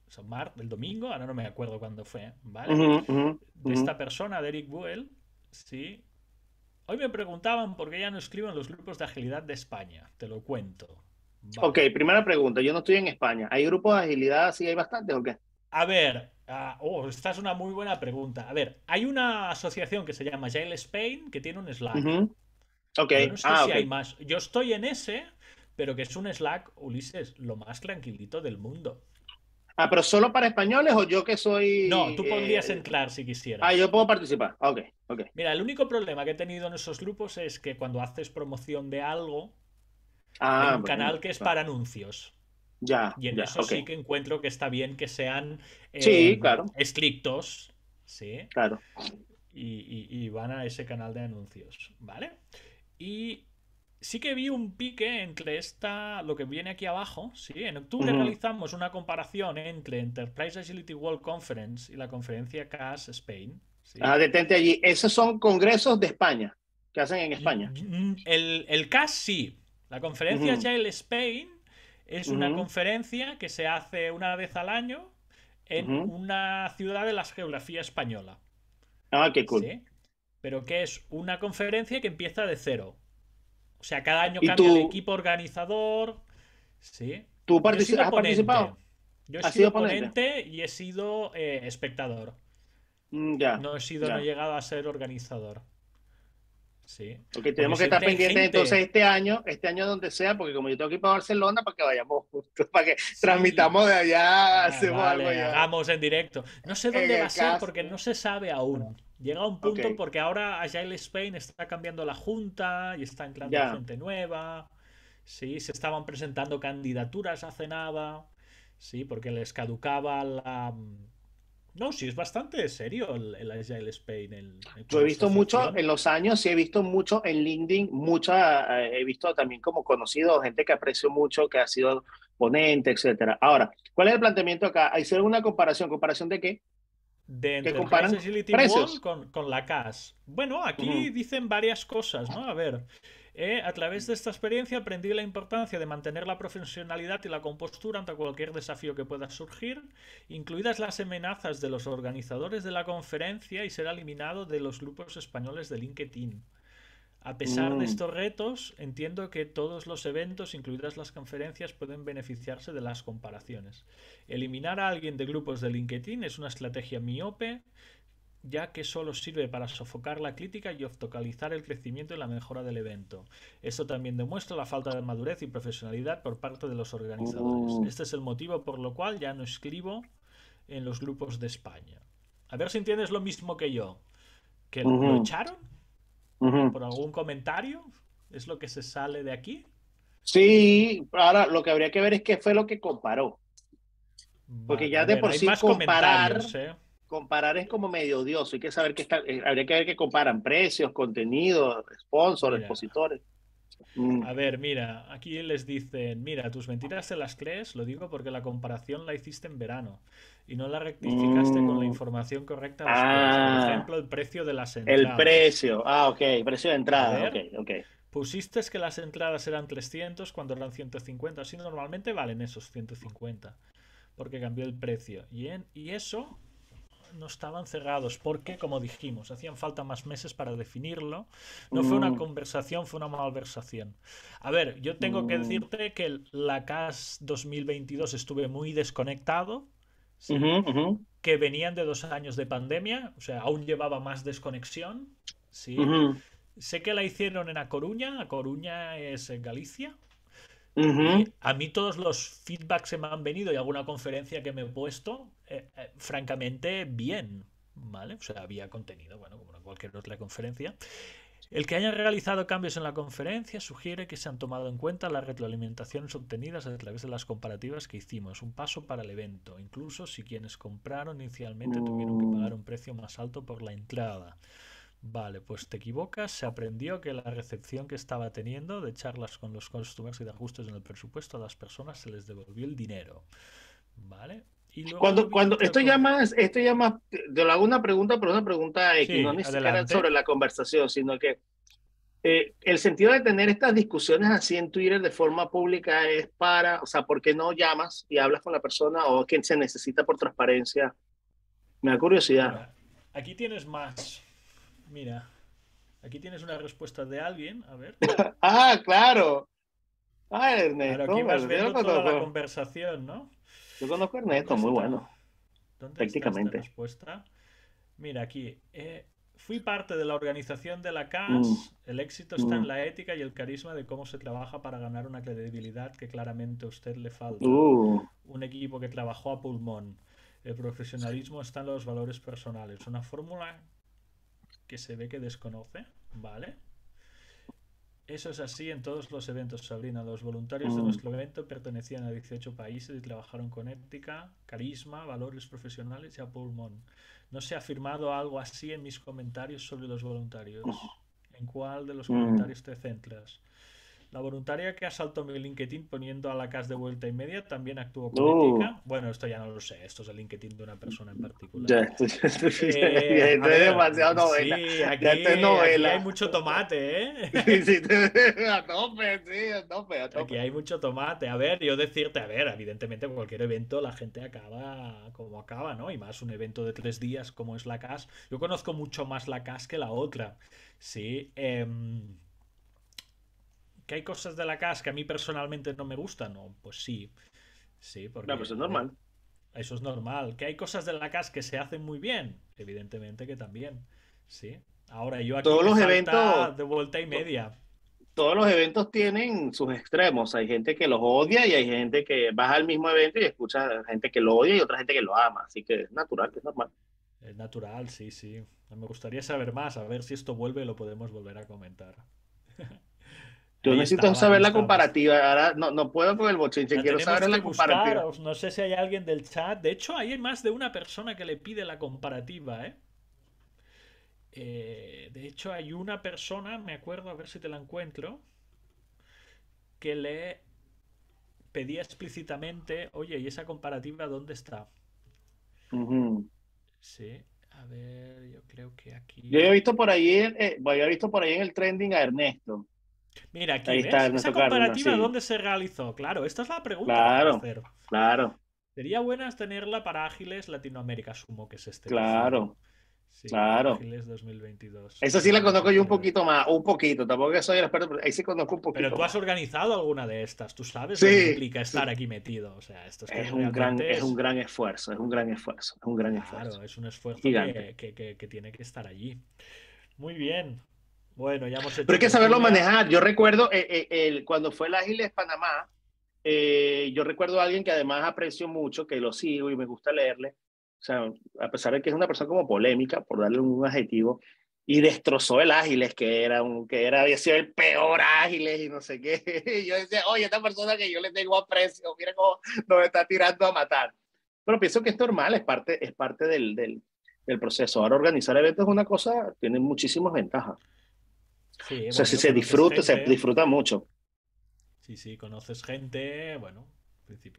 o sea, el domingo, ahora no me acuerdo cuándo fue, ¿vale? de esta persona, de Eric Buell, sí. Hoy me preguntaban por qué ya no escribo los grupos de agilidad de España, te lo cuento. Ok, primera pregunta, yo no estoy en España, ¿hay grupos de agilidad, sí hay bastantes o qué? A ver, ah, oh, esta es una muy buena pregunta. A ver, hay una asociación que se llama Jail Spain que tiene un Slack. Ok. no sé ah, si hay más. Yo estoy en ese, pero que es un Slack, Ulises, lo más tranquilito del mundo. Ah, pero solo para españoles o yo que soy. No, tú eh, podrías entrar si quisieras. Ah, yo puedo participar. Ah, ok, ok. Mira, el único problema que he tenido en esos grupos es que cuando haces promoción de algo, ah, hay un canal que es para anuncios. Ya. Y en eso sí que encuentro que está bien que sean eh, sí, claro. estrictos. Sí. Claro. y, van a ese canal de anuncios. ¿Vale? Y sí que vi un pique entre esta, lo que viene aquí abajo. Sí, en octubre realizamos una comparación entre Enterprise Agility World Conference y la conferencia CAS Spain. Ah, detente allí. Esos son congresos de España, que hacen en España. Mm, mm, el, CAS sí. La conferencia Spain es una conferencia que se hace una vez al año en una ciudad de la geografía española. Ah, qué cool. Pero que es una conferencia que empieza de cero. O sea, cada año cambia el equipo organizador. Sí. ¿Tú has participado? Yo he sido, ponente? y he sido eh, espectador. Mm, ya. No he sido, no he llegado a ser organizador. Porque tenemos que estar pendientes entonces este año, este año donde sea, porque como yo tengo que ir para Barcelona, para que vayamos para que transmitamos de allá, ah, a Hagamos en directo. No sé dónde va a ser porque no se sabe aún. Llega un punto porque ahora Agile Spain está cambiando la junta y está entrando gente nueva. Sí, se estaban presentando candidaturas hace nada. Sí, porque les caducaba la. Mm, no, sí, es bastante serio el, Agile Spain. Yo he visto mucho en los años, sí, he visto mucho en LinkedIn, mucha, eh, he visto también como conocido, gente que aprecio mucho, que ha sido ponente, etcétera. Ahora, ¿cuál es el planteamiento acá? ¿Hay una comparación? ¿Comparación de qué? de la Agility con, con, la CAS. Bueno, aquí dicen varias cosas, ¿no? A ver, eh, a través de esta experiencia aprendí la importancia de mantener la profesionalidad y la compostura ante cualquier desafío que pueda surgir, incluidas las amenazas de los organizadores de la conferencia y ser eliminado de los grupos españoles de LinkedIn. A pesar de mm. estos retos, entiendo que todos los eventos, incluidas las conferencias, pueden beneficiarse de las comparaciones. Eliminar a alguien de grupos de LinkedIn es una estrategia miope, ya que solo sirve para sofocar la crítica y obstaculizar el crecimiento y la mejora del evento. Esto también demuestra la falta de madurez y profesionalidad por parte de los organizadores. Mm. Este es el motivo por lo cual ya no escribo en los grupos de España. A ver si entiendes lo mismo que yo. ¿Que lo echaron? por algún comentario, es lo que se sale de aquí. Sí, ahora lo que habría que ver es qué fue lo que comparó. Porque ya de por sí comparar, ¿eh? comparar es como medio odioso. Hay que saber que eh, habría que ver que comparan precios, contenido, sponsors, expositores. Mm. A ver, mira, aquí les dicen, mira, tus mentiras se las crees, lo digo porque la comparación la hiciste en verano y no la rectificaste con la mm. información correcta. Por ah. ejemplo, el precio de las entradas. El precio, ah, ok, precio de entrada, ok, Pusiste que las entradas eran 300 cuando eran 150, así normalmente valen esos 150 porque cambió el precio. Y, y eso no estaban cerrados, porque, como dijimos, hacían falta más meses para definirlo. No fue una mm. conversación, fue una malversación. A ver, yo tengo que mm. decirte que la CAS 2022 estuve muy desconectado. Que venían de dos años de pandemia, o sea, aún llevaba más desconexión. Sí. Sé que la hicieron en A Coruña, A Coruña es en Galicia. A mí todos los feedbacks se me han venido y alguna conferencia que me he puesto eh, eh, francamente bien, ¿vale? O sea, había contenido, bueno, como en cualquier otra conferencia. El que haya realizado cambios en la conferencia sugiere que se han tomado en cuenta las retroalimentaciones obtenidas a través de las comparativas que hicimos, un paso para el evento, incluso si quienes compraron inicialmente tuvieron que pagar un precio más alto por la entrada. Vale, pues te equivocas, se aprendió que la recepción que estaba teniendo de charlas con los customers y de ajustes en el presupuesto a las personas se les devolvió el dinero. Vale, cuando, cuando esto ya más, esto ya más, te lo hago una pregunta, pero una pregunta no ni sobre la conversación, sino que eh, el sentido de tener estas discusiones así en Twitter de forma pública es para, o sea, ¿por qué no llamas y hablas con la persona o quien se necesita por transparencia? Me da curiosidad. Aquí tienes más. Mira, aquí tienes una respuesta de alguien, a ver. ah, claro. Ah, Ernesto. aquí vas viendo toda la conversación, ¿no? Yo conozco a Ernesto, muy bueno. ¿Dónde Está respuesta? Mira, aquí. Eh, fui parte de la organización de la CAS. Mm. El éxito está en mm. la ética y el carisma de cómo se trabaja para ganar una credibilidad que claramente a usted le falta. Uh. Un equipo que trabajó a pulmón. El profesionalismo está en los valores personales. Una fórmula que se ve que desconoce, ¿vale? Eso es así en todos los eventos, Sabrina. Los voluntarios de mm. nuestro evento pertenecían a 18 países y trabajaron con ética, carisma, valores profesionales y a pulmón. No se ha afirmado algo así en mis comentarios sobre los voluntarios. ¿En cuál de los mm. comentarios te centras? La voluntaria que asaltó mi LinkedIn poniendo a la CAS de vuelta y media también actuó como ética. Bueno, esto ya no lo sé. Esto es el LinkedIn de una persona en particular. Ya, esto, es eh, demasiado novela. aquí, hay mucho tomate, ¿eh? Sí, sí, a tope, sí, a a Aquí hay mucho tomate. A ver, yo decirte, a ver, evidentemente cualquier evento la gente acaba como acaba, ¿no? Y más un evento de tres días como es la CAS. Yo conozco mucho más la CAS que la otra. Sí. Em, ¿Que hay cosas de la CAS que a mí personalmente no me gustan? pues sí. Sí, porque. No, pues es normal. Eh, eso es normal. ¿Que hay cosas de la CAS que se hacen muy bien? Evidentemente que también. Sí. Ahora yo aquí. Todos los eventos. De vuelta y media. Todos los eventos tienen sus extremos. Hay gente que los odia y hay gente que va al mismo evento y escucha a gente que lo odia y otra gente que lo ama. Así que es natural, es normal. Es natural, sí, sí. Me gustaría saber más, a ver si esto vuelve y lo podemos volver a comentar. Yo necesito saber la comparativa. Ahora no, puedo con el bochinche, quiero saber la comparativa. No sé si hay alguien del chat. De hecho, hay más de una persona que le pide la comparativa, ¿eh? Eh, de hecho, hay una persona, me acuerdo, a ver si te la encuentro, que le pedía explícitamente, oye, ¿y esa comparativa dónde está? Sí. A ver, yo creo que aquí. Yo he visto por ahí, eh, he eh, visto por ahí en el trending a Ernesto. Mira, aquí ¿ves? esa comparativa dónde se realizó. Claro, esta es la pregunta. Claro, claro. Sería buena tenerla para Ágiles Latinoamérica, sumo que es este. Claro. Sí, claro. Ágiles 2022. eso sí la conozco yo un poquito más, un poquito, tampoco que soy el experto, pero ahí sí conozco un poquito. Pero tú has organizado alguna de estas, tú sabes qué implica estar aquí metido, o sea, esto es, un gran es... un gran esfuerzo, es un gran esfuerzo, un gran esfuerzo. es un esfuerzo que, que tiene que estar allí. Muy bien, bueno, ya hemos Pero hay que saberlo manejar. Yo recuerdo eh, eh, el, cuando fue el Ágiles Panamá, eh, yo recuerdo a alguien que además aprecio mucho, que lo sigo y me gusta leerle. O sea, a pesar de que es una persona como polémica, por darle un adjetivo, y destrozó el Ágiles, que era un, que era, había el peor Ágiles y no sé qué. Y yo decía, oye, esta persona que yo le tengo aprecio, mira cómo nos está tirando a matar. Pero pienso que es normal, es parte, es parte del, del, del proceso. Ahora organizar eventos es una cosa, tiene muchísimas ventajas o sea, si se disfruta, se disfruta mucho. Sí, sí, conoces gente, bueno.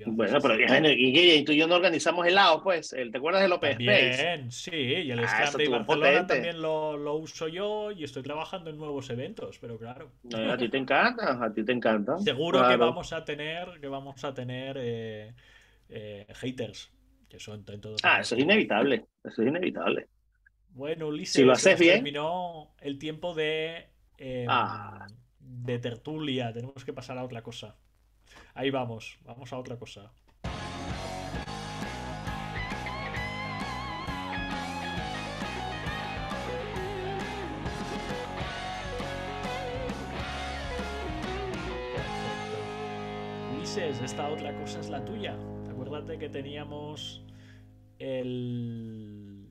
bueno, pero y, tú y yo no organizamos helado, pues. ¿Te acuerdas del Open bien sí, y el ah, Stand de también lo, uso yo y estoy trabajando en nuevos eventos, pero claro. a ti te encanta, a ti te encanta. Seguro que vamos a tener, que vamos a tener eh, eh, haters, que son todo Ah, eso es inevitable, eso es inevitable. Bueno, Ulises, si lo haces bien. terminó el tiempo de Em, ah. de tertulia. Tenemos que pasar a otra cosa. Ahí vamos, vamos a otra cosa. Ulises, esta otra cosa es la tuya. Acuérdate que teníamos el...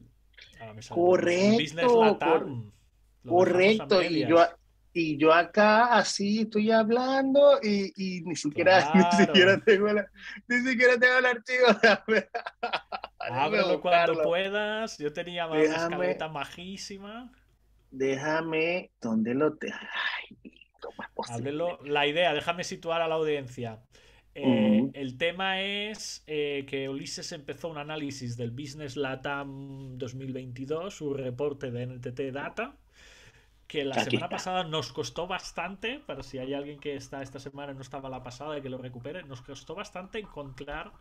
Correcto. Business Latam. Correcto, y yo, y yo acá así estoy hablando y, ni, siquiera, ni siquiera tengo ni el archivo. Ábrelo cuando puedas. Yo tenía una escaleta majísima. Déjame ¿Dónde lo te. La idea, déjame situar a la audiencia. Eh, el tema es eh, que Ulises empezó un análisis del Business Latam 2022, su reporte de NTT Data que la semana pasada nos costó bastante, para si hay alguien que está esta semana no estaba la pasada y que lo recupere, nos costó bastante encontrar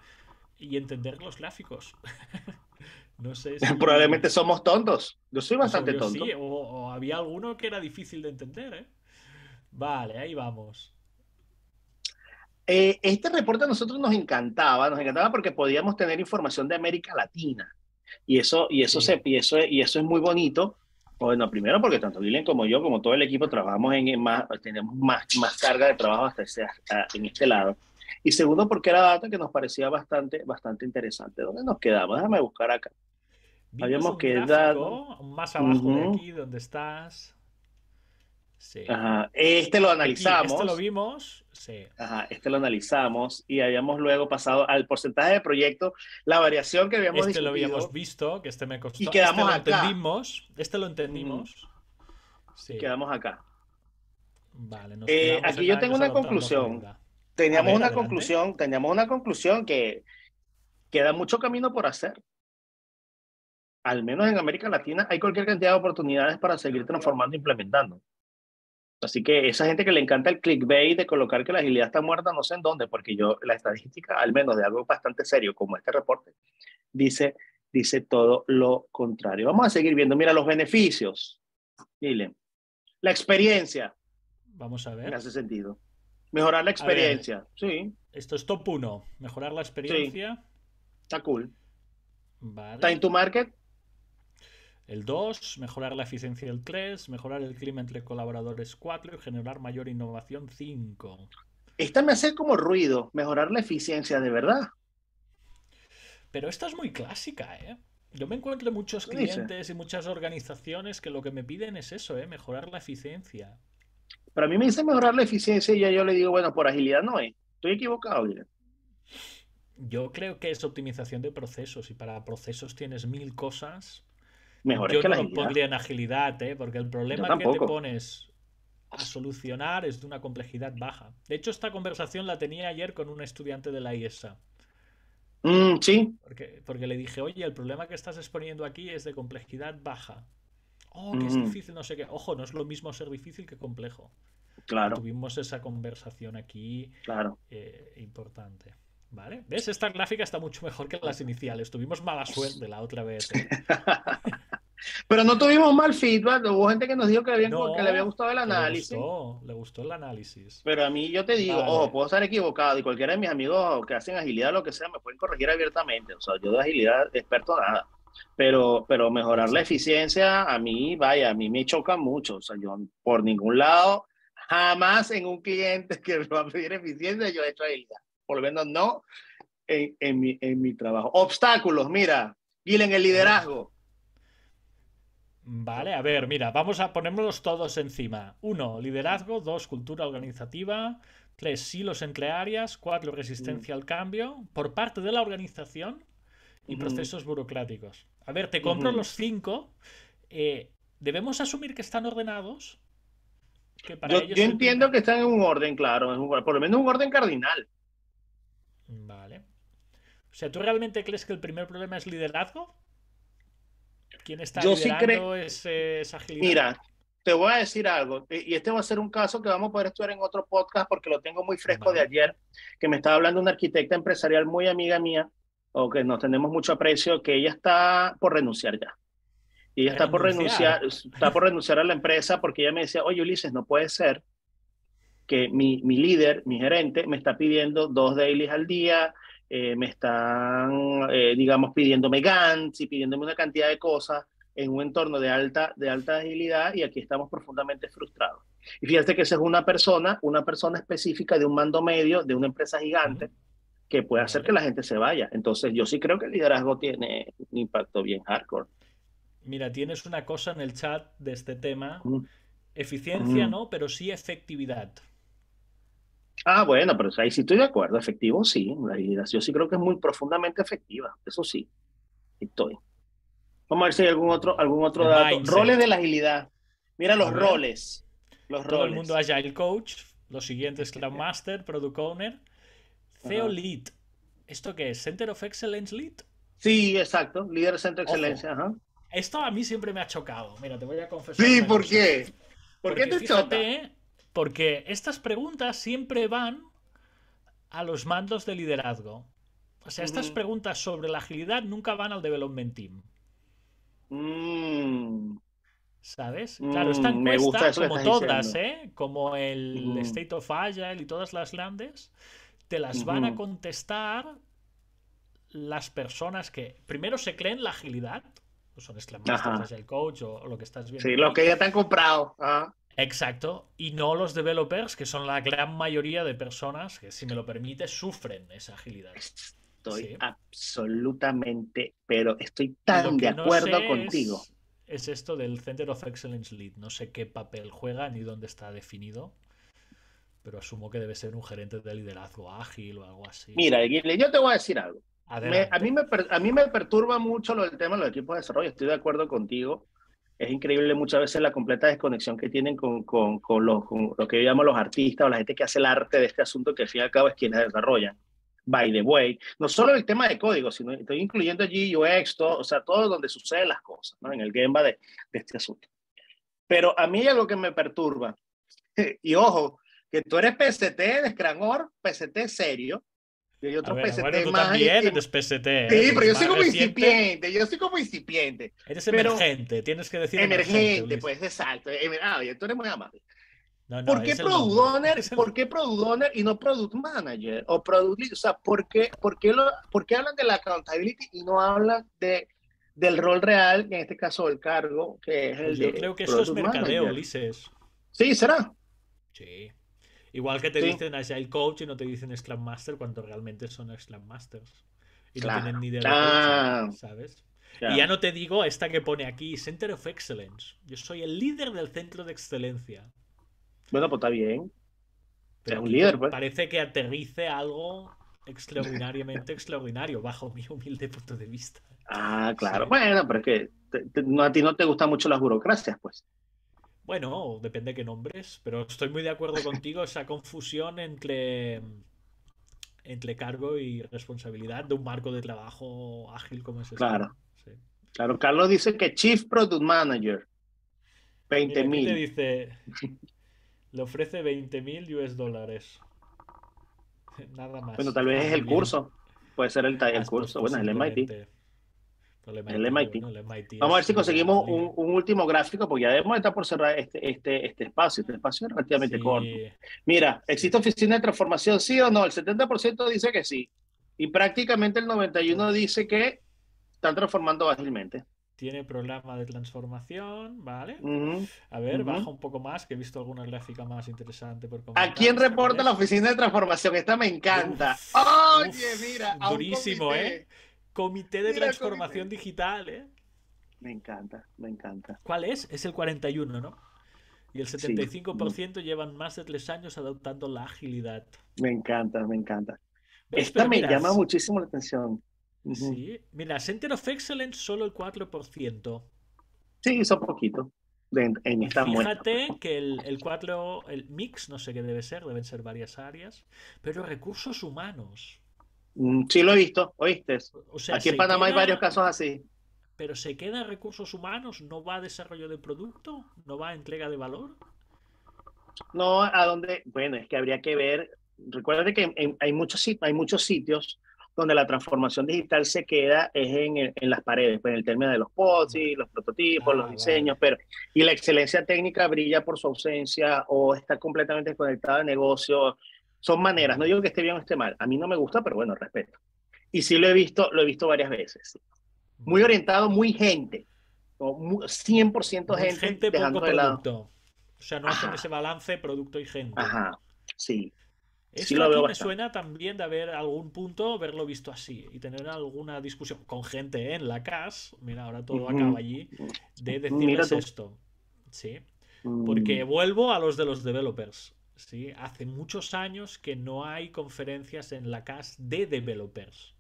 y entender los gráficos. no sé Probablemente somos tontos. Yo soy bastante tonto. Sí, o, había alguno que era difícil de entender, ¿eh? Vale, ahí vamos. Eh, este reporte a nosotros nos encantaba, nos encantaba porque podíamos tener información de América Latina. Y eso, y eso, se, y eso es muy bonito bueno, primero porque tanto Dylan como yo, como todo el equipo, trabajamos en, más, tenemos más, más carga de trabajo hasta ese, en este lado. Y segundo, porque era data que nos parecía bastante, bastante interesante. ¿Dónde nos quedamos? Déjame buscar acá. Habíamos quedado. Más abajo de aquí, donde estás. Este, este lo analizamos. Este lo vimos. este lo analizamos y habíamos luego pasado al porcentaje de proyecto, la variación que habíamos Este lo habíamos visto, que este me costó. Y quedamos este acá. entendimos, este lo entendimos. Quedamos acá. Eh, aquí yo tengo una conclusión. Teníamos una conclusión, teníamos una conclusión que queda mucho camino por hacer. Al menos en América Latina hay cualquier cantidad de oportunidades para seguir transformando e implementando. Así que esa gente que le encanta el clickbait de colocar que la agilidad está muerta, no sé en dónde, porque yo, la estadística, al menos de algo bastante serio como este reporte, dice, dice todo lo contrario. Vamos a seguir viendo, mira los beneficios. Miren, la experiencia. Vamos a ver. En ese sentido. Mejorar la experiencia, sí. Esto es top uno mejorar la experiencia. Está cool. Time to market, el 2, mejorar la eficiencia del 3, mejorar el clima entre colaboradores 4 y generar mayor innovación 5. Esta me hace como ruido, mejorar la eficiencia de verdad. Pero esta es muy clásica, ¿eh? Yo me encuentro muchos clientes y muchas organizaciones que lo que me piden es eso, ¿eh? mejorar la eficiencia. Pero a mí me dicen mejorar la eficiencia y ya yo le digo, bueno, por agilidad no es. Estoy equivocado, mira. Yo creo que es optimización de procesos y para procesos tienes mil cosas yo que no la pondría en agilidad, ¿eh? porque el problema que te pones a solucionar es de una complejidad baja. De hecho, esta conversación la tenía ayer con un estudiante de la IESA. Mm, sí. Porque, le dije, oye, el problema que estás exponiendo aquí es de complejidad baja. Oh, que es mm. difícil, no sé qué. Ojo, no es lo mismo ser difícil que complejo. Claro. Tuvimos esa conversación aquí. Claro. Eh, importante. ¿Vale? ¿Ves? Esta gráfica está mucho mejor que las iniciales. Tuvimos mala suerte la otra vez. ¿eh? Pero no tuvimos mal feedback. Hubo gente que nos dijo que, le había gustado el análisis. Le gustó, le gustó el análisis. Pero a mí yo te digo, ojo, puedo estar equivocado y cualquiera de mis amigos que hacen agilidad lo que sea me pueden corregir abiertamente. O sea, yo de agilidad experto nada. Pero, pero mejorar la eficiencia, a mí, vaya, a mí me choca mucho. O sea, yo por ningún lado, jamás en un cliente que va a pedir eficiencia, yo he hecho agilidad por lo menos no en, mi, trabajo. Obstáculos, mira, y el liderazgo. Vale, a ver, mira, vamos a ponernos todos encima. Uno, liderazgo. Dos, cultura organizativa. Tres, silos entre áreas. Cuatro, resistencia mm. al cambio por parte de la organización y mm. procesos burocráticos. A ver, te compro los cinco. Eh, ¿Debemos asumir que están ordenados? yo, entiendo que están en un orden, claro, por lo menos un orden cardinal. O sea, ¿tú realmente crees que el primer problema es liderazgo? ¿Quién está Yo liderando sí agilidad? Mira, te voy a decir algo, y este va a ser un caso que vamos a poder estudiar en otro podcast porque lo tengo muy fresco de ayer, que me estaba hablando una arquitecta empresarial muy amiga mía, o que nos tenemos mucho aprecio, que ella está por renunciar ya. Y ella está por renunciar, está por renunciar a la empresa porque ella me decía, oye Ulises, no puede ser que mi, mi líder, mi gerente, me está pidiendo dos dailies al día, eh, me están, eh, digamos, pidiéndome GANs y pidiéndome una cantidad de cosas en un entorno de alta, de alta agilidad y aquí estamos profundamente frustrados. Y fíjate que esa es una persona, una persona específica de un mando medio, de una empresa gigante, que puede hacer que la gente se vaya. Entonces yo sí creo que el liderazgo tiene un impacto bien hardcore. Mira, tienes una cosa en el chat de este tema. Mm. Eficiencia mm. no, pero sí efectividad. Ah, bueno, pero ahí sí estoy de acuerdo. Efectivo, sí. La yo sí creo que es muy profundamente efectiva. Eso sí. Estoy. Vamos a ver si hay algún otro, algún otro dato. Roles de la agilidad. Mira los roles. Los Todo el mundo Agile Coach. Los siguientes Scrum Master, Product Owner. CEO Lead. ¿Esto qué es? ¿Center of Excellence Lead? Sí, exacto. Líder Centro de Excelencia. Esto a mí siempre me ha chocado. Mira, te voy a confesar. Sí, ¿por qué? ¿Por Porque qué te fíjate, porque estas preguntas siempre van a los mandos de liderazgo. O sea, estas preguntas sobre la agilidad nunca van al development team. Mm. ¿Sabes? Mm, claro, están encuesta, como todas, ¿eh? Como el State of Agile y todas las grandes, te las van a contestar las personas que primero se creen la agilidad, o pues son Scrum el Coach o, lo que estás viendo. Sí, lo que ya te han comprado. ¿eh? Exacto, y no los developers, que son la gran mayoría de personas que, si me lo permite, sufren esa agilidad. Estoy absolutamente, pero estoy tan de acuerdo contigo. Es, esto del Center of Excellence Lead. No sé qué papel juega ni dónde está definido, pero asumo que debe ser un gerente de liderazgo ágil o algo así. Mira, yo te voy a decir algo. a, mí me, a mí me perturba mucho lo, del tema de los equipos de desarrollo, estoy de acuerdo contigo es increíble muchas veces la completa desconexión que tienen con, lo que yo llamo los artistas o la gente que hace el arte de este asunto que al fin y al cabo es quien quienes desarrolla, By the way, no solo el tema de código, sino estoy incluyendo allí yo esto, o sea, todo donde suceden las cosas, ¿no? en el Gemba de, de este asunto. Pero a mí algo que me perturba, y ojo, que tú eres PCT de Scrangor, PCT serio, y otros PCT también y... eres PST Sí, pero yo soy como incipiente, yo soy como incipiente. Eres emergente, tienes que decir emergente. Emergente, pues, exacto. Ah, tú eres muy amable. ¿Por, qué product owner, ¿Por qué product owner y no product manager? O product O sea, ¿por qué, por, qué lo, ¿por qué hablan de la accountability y no hablan de del rol real, en este caso el cargo, que es el Yo de. Yo creo que eso es mercadeo, Ulises. Sí, será. Sí. Igual que te dicen dicen el Coach y no te dicen Scrum Master cuando realmente son Scrum Masters. Y no tienen ni idea claro. ¿sabes? Y ya no te digo esta que pone aquí, Center of Excellence. Yo soy el líder del centro de excelencia. Bueno, pues está bien. Pero un líder, pues. Parece que aterrice algo extraordinariamente extraordinario, bajo mi humilde punto de vista. Ah, claro. Bueno, pero es que a ti no te gustan mucho las burocracias, pues. Bueno, depende de qué nombres, pero estoy muy de acuerdo contigo, esa confusión entre, entre cargo y responsabilidad de un marco de trabajo ágil como es este. Claro. Claro, Carlos dice que Chief Product Manager, 20.000 mil. dice, le ofrece 20.000 mil US dólares. Nada más. Bueno, tal vez es el curso. Puede ser el, el curso. Bueno, el MIT. El MIT, Vamos a ver si conseguimos un, último gráfico, porque ya debemos estar por cerrar este, este, este espacio. Este espacio es relativamente corto. Mira, ¿existe oficina de transformación? Sí o no. El 70% dice que sí. Y prácticamente el 91% dice que están transformando fácilmente Tiene programa de transformación, ¿vale? A ver, baja un poco más, que he visto alguna gráfica más interesante ¿A quién reporta la oficina de transformación? Esta me encanta. Oye, mira. Durísimo, ¿eh? Comité de Transformación Digital, ¿eh? Me encanta, me encanta. ¿Cuál es? Es el 41, ¿no? Y el 75% llevan más de tres años adoptando la agilidad. Me encanta, me encanta. Esto me llama muchísimo la atención. Sí, mira, Center of Excellence solo el 4%. Sí, son poquito. Fíjate pues, que el, el 4, el mix, no sé qué debe ser, deben ser varias áreas, pero recursos humanos. Mm, sí, lo he visto, oíste. Aquí en Panamá hay varios casos así. Pero se queda recursos humanos, no va a desarrollo de producto, no va a entrega de valor. No, a dónde, bueno, es que habría que ver. Recuerda que hay, muchos, hay muchos sitios donde la transformación digital se queda es en, las paredes, pues en el término de los y los prototipos, los ah, diseños, pero y la excelencia técnica brilla por su ausencia o está completamente desconectada del negocio, son maneras, no digo que esté bien o esté mal, a mí no me gusta, pero bueno, respeto. Y sí lo he visto, lo he visto varias veces. Muy orientado, muy gente, 100% gente, gente poco de O sea, no que ese balance producto y gente. Ajá, sí. lo veo me suena también de haber algún punto, verlo visto así y tener alguna discusión con gente en la CAS. Mira, ahora todo acaba allí. De decirles esto. Sí. Mm. Porque vuelvo a los de los developers. ¿sí? Hace muchos años que no hay conferencias en la CAS de developers.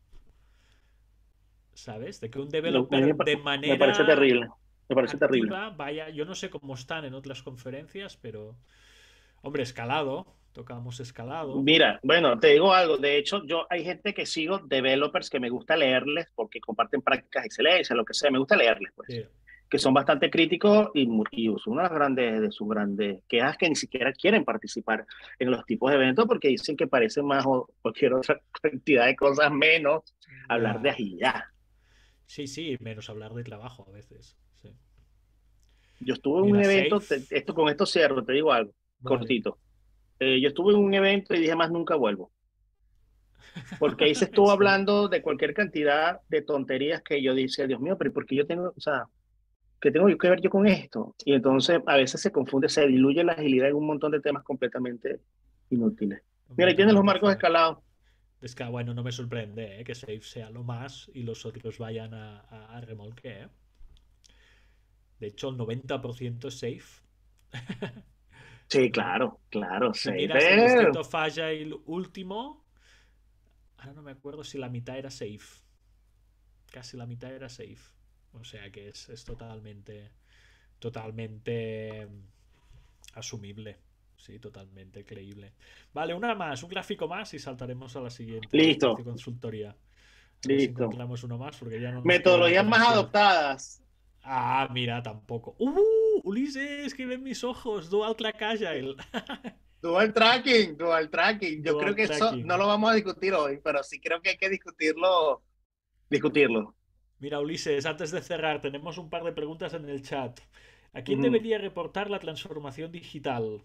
¿Sabes? De que un developer de manera. Me parece terrible. Me parece terrible. Vaya, yo no sé cómo están en otras conferencias, pero. Hombre, escalado. Tocamos escalado. Mira, bueno, te digo algo. De hecho, yo hay gente que sigo, developers, que me gusta leerles porque comparten prácticas excelentes, excelencia, lo que sea. Me gusta leerles, pues que son bastante críticos y, y una de, las grandes, de sus grandes quejas que ni siquiera quieren participar en los tipos de eventos porque dicen que parece más o cualquier otra cantidad de cosas menos hablar de agilidad. Sí, sí, menos hablar de trabajo a veces. Yo estuve en un evento, esto, con esto cierro, te digo algo, cortito. Eh, yo estuve en un evento y dije más nunca vuelvo. Porque ahí se estuvo hablando de cualquier cantidad de tonterías que yo dije, Dios mío, pero porque yo tengo, o sea, ¿qué tengo yo que ver yo con esto? Y entonces a veces se confunde, se diluye la agilidad en un montón de temas completamente inútiles. Mira, ahí tienes los marcos escalados. Ah, bueno, no me sorprende eh, que Safe sea lo más y los otros vayan a, remolque. Eh. De hecho, el 90% es Safe. sí, claro, claro. Si safe. falla el el último, ahora no me acuerdo si la mitad era Safe. Casi la mitad era Safe. O sea que es, totalmente, totalmente mm, asumible. Sí, totalmente creíble. Vale, una más, un gráfico más y saltaremos a la siguiente. Consultoría. Listo. uno más porque ya Metodologías más adoptadas. Ah, mira, tampoco. ¡Uh! Ulises, que ven mis ojos. Dual Track Agile. dual tracking, dual tracking. Yo creo que eso no lo vamos a discutir hoy, pero sí creo que hay que discutirlo. Discutirlo. Mira, Ulises, antes de cerrar, tenemos un par de preguntas en el chat. ¿A quién mm. debería reportar la transformación digital?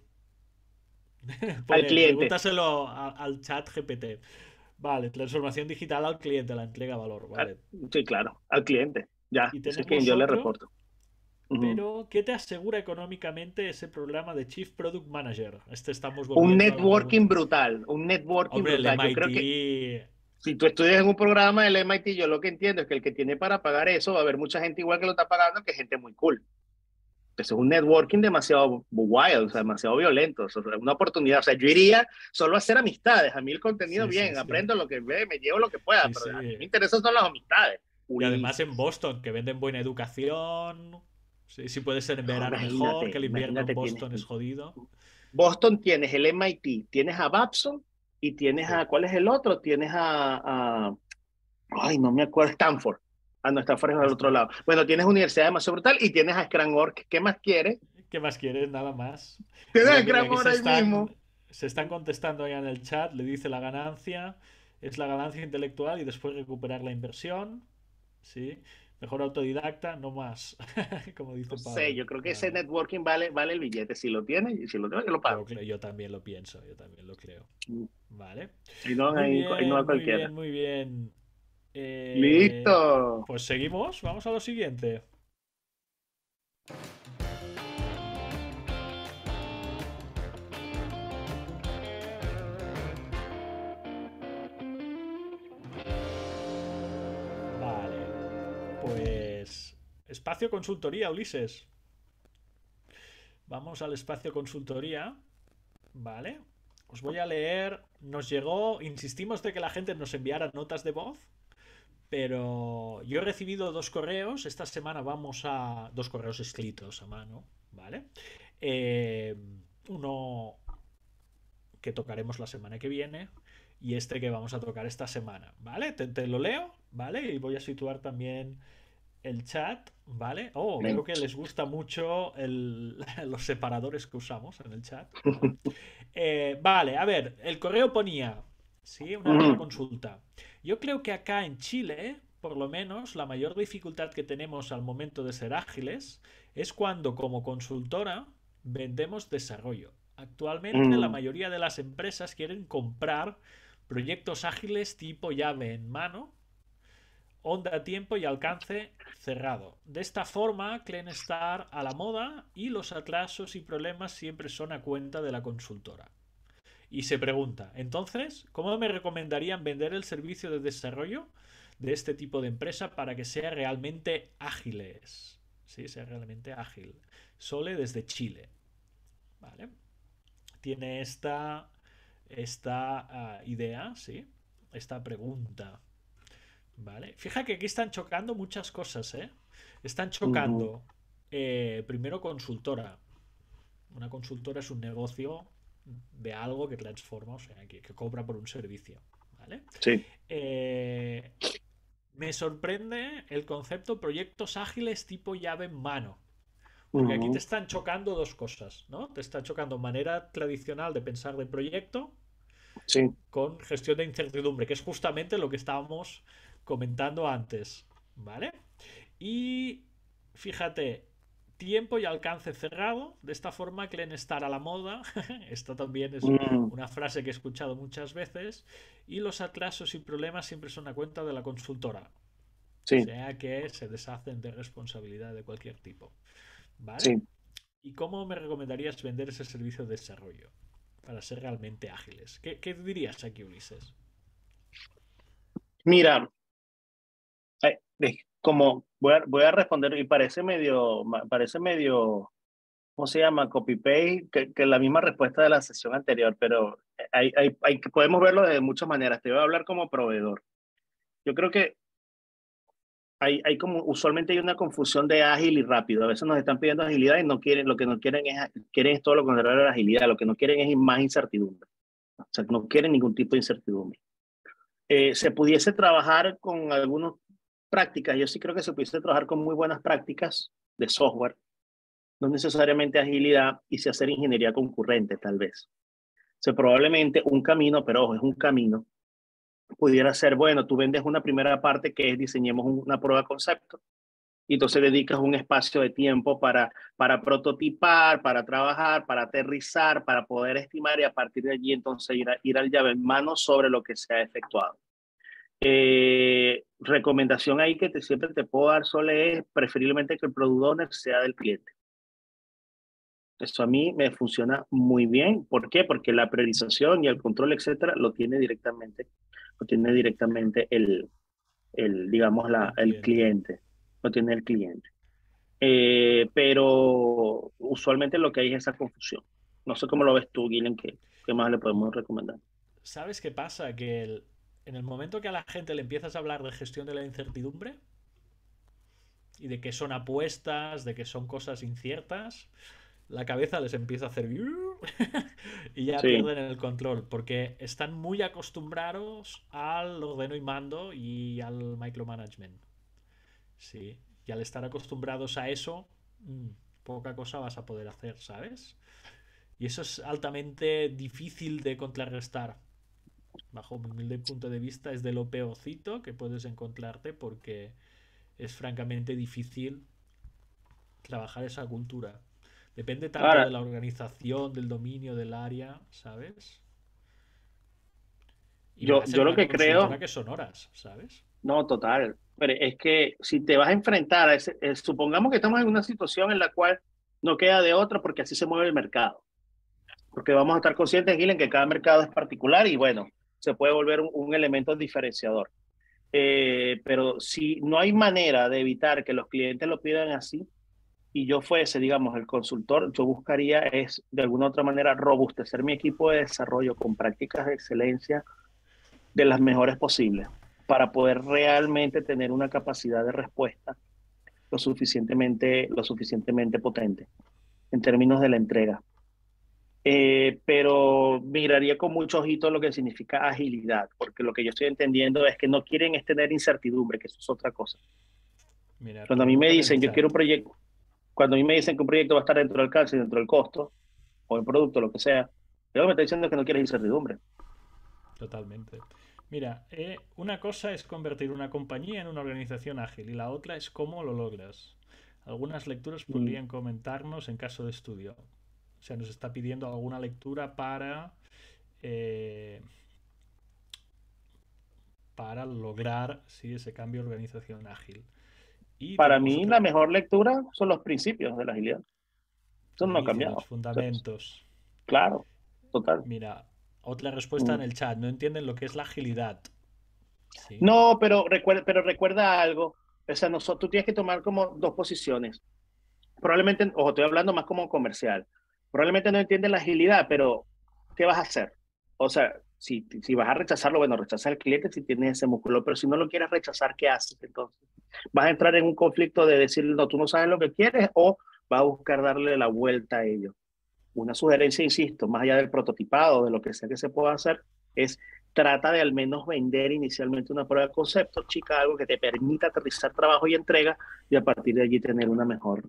al cliente. Pregúntaselo al chat GPT. Vale, transformación digital al cliente, la entrega valor. Vale. Sí, claro, al cliente. Ya, yo le reporto. Pero, ¿qué te asegura económicamente ese programa de Chief Product Manager? Este estamos Un networking brutal, un networking Hombre, brutal si tú estudias en un programa del MIT, yo lo que entiendo es que el que tiene para pagar eso, va a haber mucha gente igual que lo está pagando, que gente muy cool. Entonces es un networking demasiado wild, o sea, demasiado violento, Es una oportunidad. O sea, yo iría solo a hacer amistades, a mí el contenido bien, aprendo lo que ve, me llevo lo que pueda, pero a mí me interesan son las amistades. Y además en Boston, que venden buena educación, sí, sí puede ser en verano mejor, que el invierno en Boston es jodido. Boston tienes el MIT, tienes a Babson y tienes a, ¿cuál es el otro? Tienes a, ay, no me acuerdo, Stanford. Ah, no, Stanford es al otro lado. Bueno, tienes Universidad de Brutal y tienes a Scranborg. ¿Qué más quieres? ¿Qué más quieres? Nada más. Se están contestando allá en el chat, le dice la ganancia, es la ganancia intelectual y después recuperar la inversión. Sí. Mejor autodidacta, no más. Como dice no sé, yo creo que ese networking vale, vale el billete. Si lo tienes, si lo tengo, yo lo pago. Yo, también lo pienso, yo también lo creo. Mm. Vale. Y no, muy, hay, bien, no muy bien, eh, Listo. Pues seguimos, vamos a lo siguiente. espacio consultoría, Ulises. Vamos al espacio consultoría. Vale. Os voy a leer. Nos llegó, insistimos de que la gente nos enviara notas de voz, pero yo he recibido dos correos. Esta semana vamos a. Dos correos escritos a mano, ¿vale? Eh, uno que tocaremos la semana que viene y este que vamos a tocar esta semana, ¿vale? te lo leo, ¿vale? Y voy a situar también el chat. Vale. Oh, veo que les gusta mucho los separadores que usamos en el chat. Eh, vale, a ver, el correo ponía, sí, una, consulta. Yo creo que acá en Chile, por lo menos, la mayor dificultad que tenemos al momento de ser ágiles es cuando como consultora vendemos desarrollo. Actualmente la mm. mayoría de las empresas quieren comprar proyectos ágiles tipo llave en mano onda, tiempo y alcance cerrado. De esta forma, creen estar a la moda y los atrasos y problemas siempre son a cuenta de la consultora. Y se pregunta, entonces, ¿cómo me recomendarían vender el servicio de desarrollo de este tipo de empresa para que sea realmente ágiles? Sí, sea realmente ágil. Sole desde Chile. ¿Vale? Tiene esta, esta ah, idea, ¿sí? Esta pregunta. Vale. Fija que aquí están chocando muchas cosas, ¿eh? Están chocando. Eh, primero, consultora. Una consultora es un negocio de algo que transforma, o sea, que, cobra por un servicio. ¿Vale? Sí. Eh, me sorprende el concepto proyectos ágiles tipo llave en mano. Porque aquí te están chocando dos cosas, ¿no? Te está chocando manera tradicional de pensar de proyecto con gestión de incertidumbre, que es justamente lo que estábamos comentando antes, ¿vale? Y fíjate, tiempo y alcance cerrado, de esta forma creen estar a la moda, esta también es mm. una, frase que he escuchado muchas veces, y los atrasos y problemas siempre son a cuenta de la consultora, O sea que se deshacen de responsabilidad de cualquier tipo. ¿Vale? Sí. ¿Y cómo me recomendarías vender ese servicio de desarrollo para ser realmente ágiles? ¿Qué, qué dirías aquí, Ulises? Mira, como, voy a, voy a responder, y parece medio, parece medio, ¿cómo se llama? Copy-paste, que, que, la misma respuesta de la sesión anterior, pero hay, hay, hay, podemos verlo de muchas maneras. Te voy a hablar como proveedor. Yo creo que hay, hay como, usualmente hay una confusión de ágil y rápido. A veces nos están pidiendo agilidad y no quieren, lo que no quieren es, quieren todo lo contrario a la agilidad, lo que no quieren es más incertidumbre. O sea, no quieren ningún tipo de incertidumbre. Eh, se pudiese trabajar con algunos prácticas, yo sí creo que se pudiese trabajar con muy buenas prácticas de software, no necesariamente agilidad y si hacer ingeniería concurrente tal vez. O sea, probablemente un camino, pero ojo, es un camino, pudiera ser, bueno, tú vendes una primera parte que es diseñemos una prueba concepto y entonces dedicas un espacio de tiempo para, para prototipar, para trabajar, para aterrizar, para poder estimar y a partir de allí entonces ir, a, ir al llave en mano sobre lo que se ha efectuado. Eh, recomendación ahí que siempre te puedo dar, solo es preferiblemente que el product owner sea del cliente. Eso a mí me funciona muy bien. ¿Por qué? Porque la priorización y el control, etcétera, lo tiene directamente, lo tiene directamente el, el digamos, la, el cliente. Lo tiene el cliente. Eh, pero usualmente lo que hay es esa confusión. No sé cómo lo ves tú, Guilen ¿qué, qué más le podemos recomendar? ¿Sabes qué pasa? Que el, en el momento que a la gente le empiezas a hablar de gestión de la incertidumbre y de que son apuestas, de que son cosas inciertas, la cabeza les empieza a hacer y ya pierden el control, porque están muy acostumbrados al ordeno y mando y al micromanagement. Sí, y al estar acostumbrados a eso, mm, poca cosa vas a poder hacer, ¿sabes? Y eso es altamente difícil de contrarrestar bajo mi humilde punto de vista, es de lo peocito que puedes encontrarte porque es francamente difícil trabajar esa cultura. Depende tanto de la organización, del dominio, del área, ¿sabes? yo, lo que creo... Que son horas, ¿sabes? No, total. Pero es que si te vas a enfrentar a eh, supongamos que estamos en una situación en la cual no queda de otra porque así se mueve el mercado. Porque vamos a estar conscientes, Gil, en que cada mercado es particular y bueno, se puede volver un, elemento diferenciador. Eh, pero si no hay manera de evitar que los clientes lo pidan así, y yo fuese, digamos, el consultor, yo buscaría es, de alguna otra manera, robustecer mi equipo de desarrollo con prácticas de excelencia de las mejores posibles para poder realmente tener una capacidad de respuesta lo suficientemente, lo suficientemente potente en términos de la entrega. Eh, pero miraría con mucho ojito lo que significa agilidad, porque lo que yo estoy entendiendo es que no quieren es tener incertidumbre, que eso es otra cosa. cuando a mí me dicen, yo quiero un proyecto, cuando a mí me dicen que un proyecto va a estar dentro del alcance, dentro del costo, o el producto, lo que sea, yo me estoy diciendo que no quieres incertidumbre. Totalmente. Mira, eh, una cosa es convertir una compañía en una organización ágil y la otra es cómo lo logras. Algunas lecturas mm. podrían comentarnos en caso de estudio. O sea, nos está pidiendo alguna lectura para, eh, para lograr sí, ese cambio de organización ágil. Y para mí, la mejor lectura son los principios de la agilidad. Son no ha Los fundamentos. claro, total. Mira, otra respuesta en mm. el chat. No entienden lo que es la agilidad. No, pero recuerda, pero recuerda algo. O sea, nosotros, tú tienes que tomar como dos posiciones. Probablemente, ojo, estoy hablando más como comercial probablemente no entiende la agilidad, pero ¿qué vas a hacer? O sea, si, si vas a rechazarlo, bueno, rechaza al cliente si tienes ese músculo, pero si no lo quieres rechazar, ¿qué haces entonces? ¿Vas a entrar en un conflicto de decirle, no, tú no sabes lo que quieres o vas a buscar darle la vuelta a ello? Una sugerencia, insisto, más allá del prototipado, de lo que sea que se pueda hacer, es trata de al menos vender inicialmente una prueba de concepto, chica, algo que te permita aterrizar trabajo y entrega y a partir de allí tener una mejor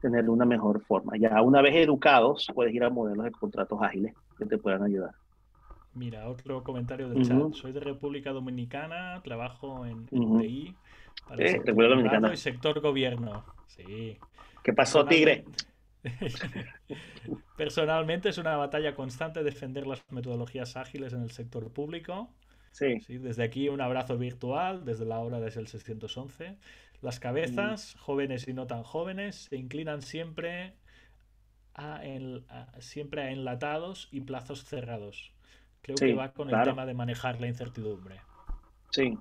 tener una mejor forma. Ya una vez educados, puedes ir a modelos de contratos ágiles que te puedan ayudar. Mira, otro comentario del chat. Soy de República Dominicana, trabajo en, el sector Dominicana. y sector gobierno. Sí. ¿Qué pasó, Tigre? Personalmente es una batalla constante defender las metodologías ágiles en el sector público. Sí. sí. Desde aquí un abrazo virtual, desde la hora desde el 611. Las cabezas, jóvenes y no tan jóvenes, se inclinan siempre a, siempre a enlatados y plazos cerrados. Creo que va con el tema de manejar la incertidumbre. Sí.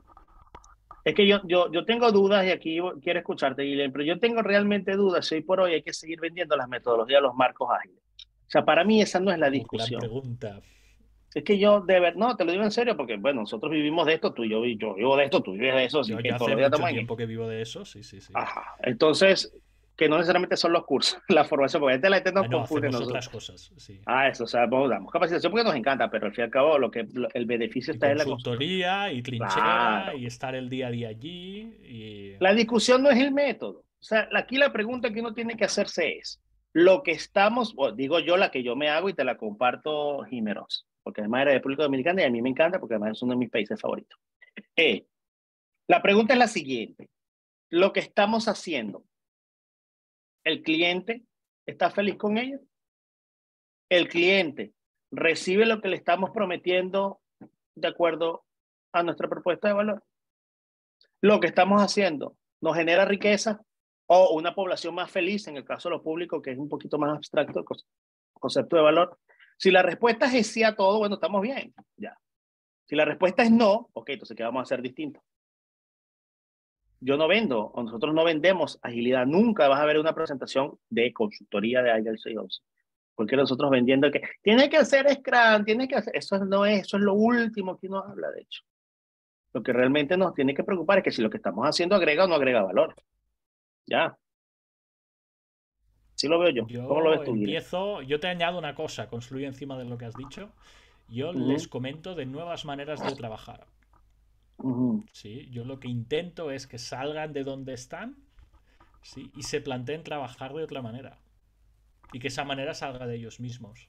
Es que yo, yo, tengo dudas y aquí quiero escucharte, Guillermo, pero yo tengo realmente dudas si hoy por hoy hay que seguir vendiendo las metodologías, los marcos ágiles. O sea, para mí esa no es la discusión. la pregunta. Es que yo, de ver no, te lo digo en serio, porque bueno, nosotros vivimos de esto, tú y yo, yo vivo de esto, tú vives de eso. Yo que yo hace mucho tiempo que vivo de eso, sí, sí, sí. Entonces, que no necesariamente son los cursos, la formación, porque este la gente nos ah, no, confunde. otras cosas, sí. Ah, eso, o sea, vamos, damos capacitación porque nos encanta, pero al fin y al cabo, lo que, el beneficio está en la consultoría y trinchera y estar el día a día allí. Y... La discusión no es el método. O sea, aquí la pregunta que uno tiene que hacerse es, lo que estamos, digo yo la que yo me hago y te la comparto, Jiménez porque además era de público Dominicana y a mí me encanta porque además es uno de mis países favoritos. Eh, la pregunta es la siguiente. Lo que estamos haciendo, ¿el cliente está feliz con ello? ¿El cliente recibe lo que le estamos prometiendo de acuerdo a nuestra propuesta de valor? ¿Lo que estamos haciendo nos genera riqueza o una población más feliz en el caso de lo público, que es un poquito más abstracto concepto de valor? Si la respuesta es sí a todo, bueno, estamos bien, ya. Si la respuesta es no, ok, entonces ¿qué vamos a hacer distinto? Yo no vendo, o nosotros no vendemos agilidad. Nunca vas a ver una presentación de consultoría de Agile 612. Porque nosotros vendiendo que tiene que hacer Scrum, tiene que hacer. Eso no es, eso es lo último que nos habla, de hecho. Lo que realmente nos tiene que preocupar es que si lo que estamos haciendo agrega o no agrega valor. Ya. Sí lo veo yo. yo empiezo, Yo te añado una cosa, construyo encima de lo que has dicho. Yo les comento de nuevas maneras de trabajar. ¿Sí? Yo lo que intento es que salgan de donde están y se planteen trabajar de otra manera. Y que esa manera salga de ellos mismos.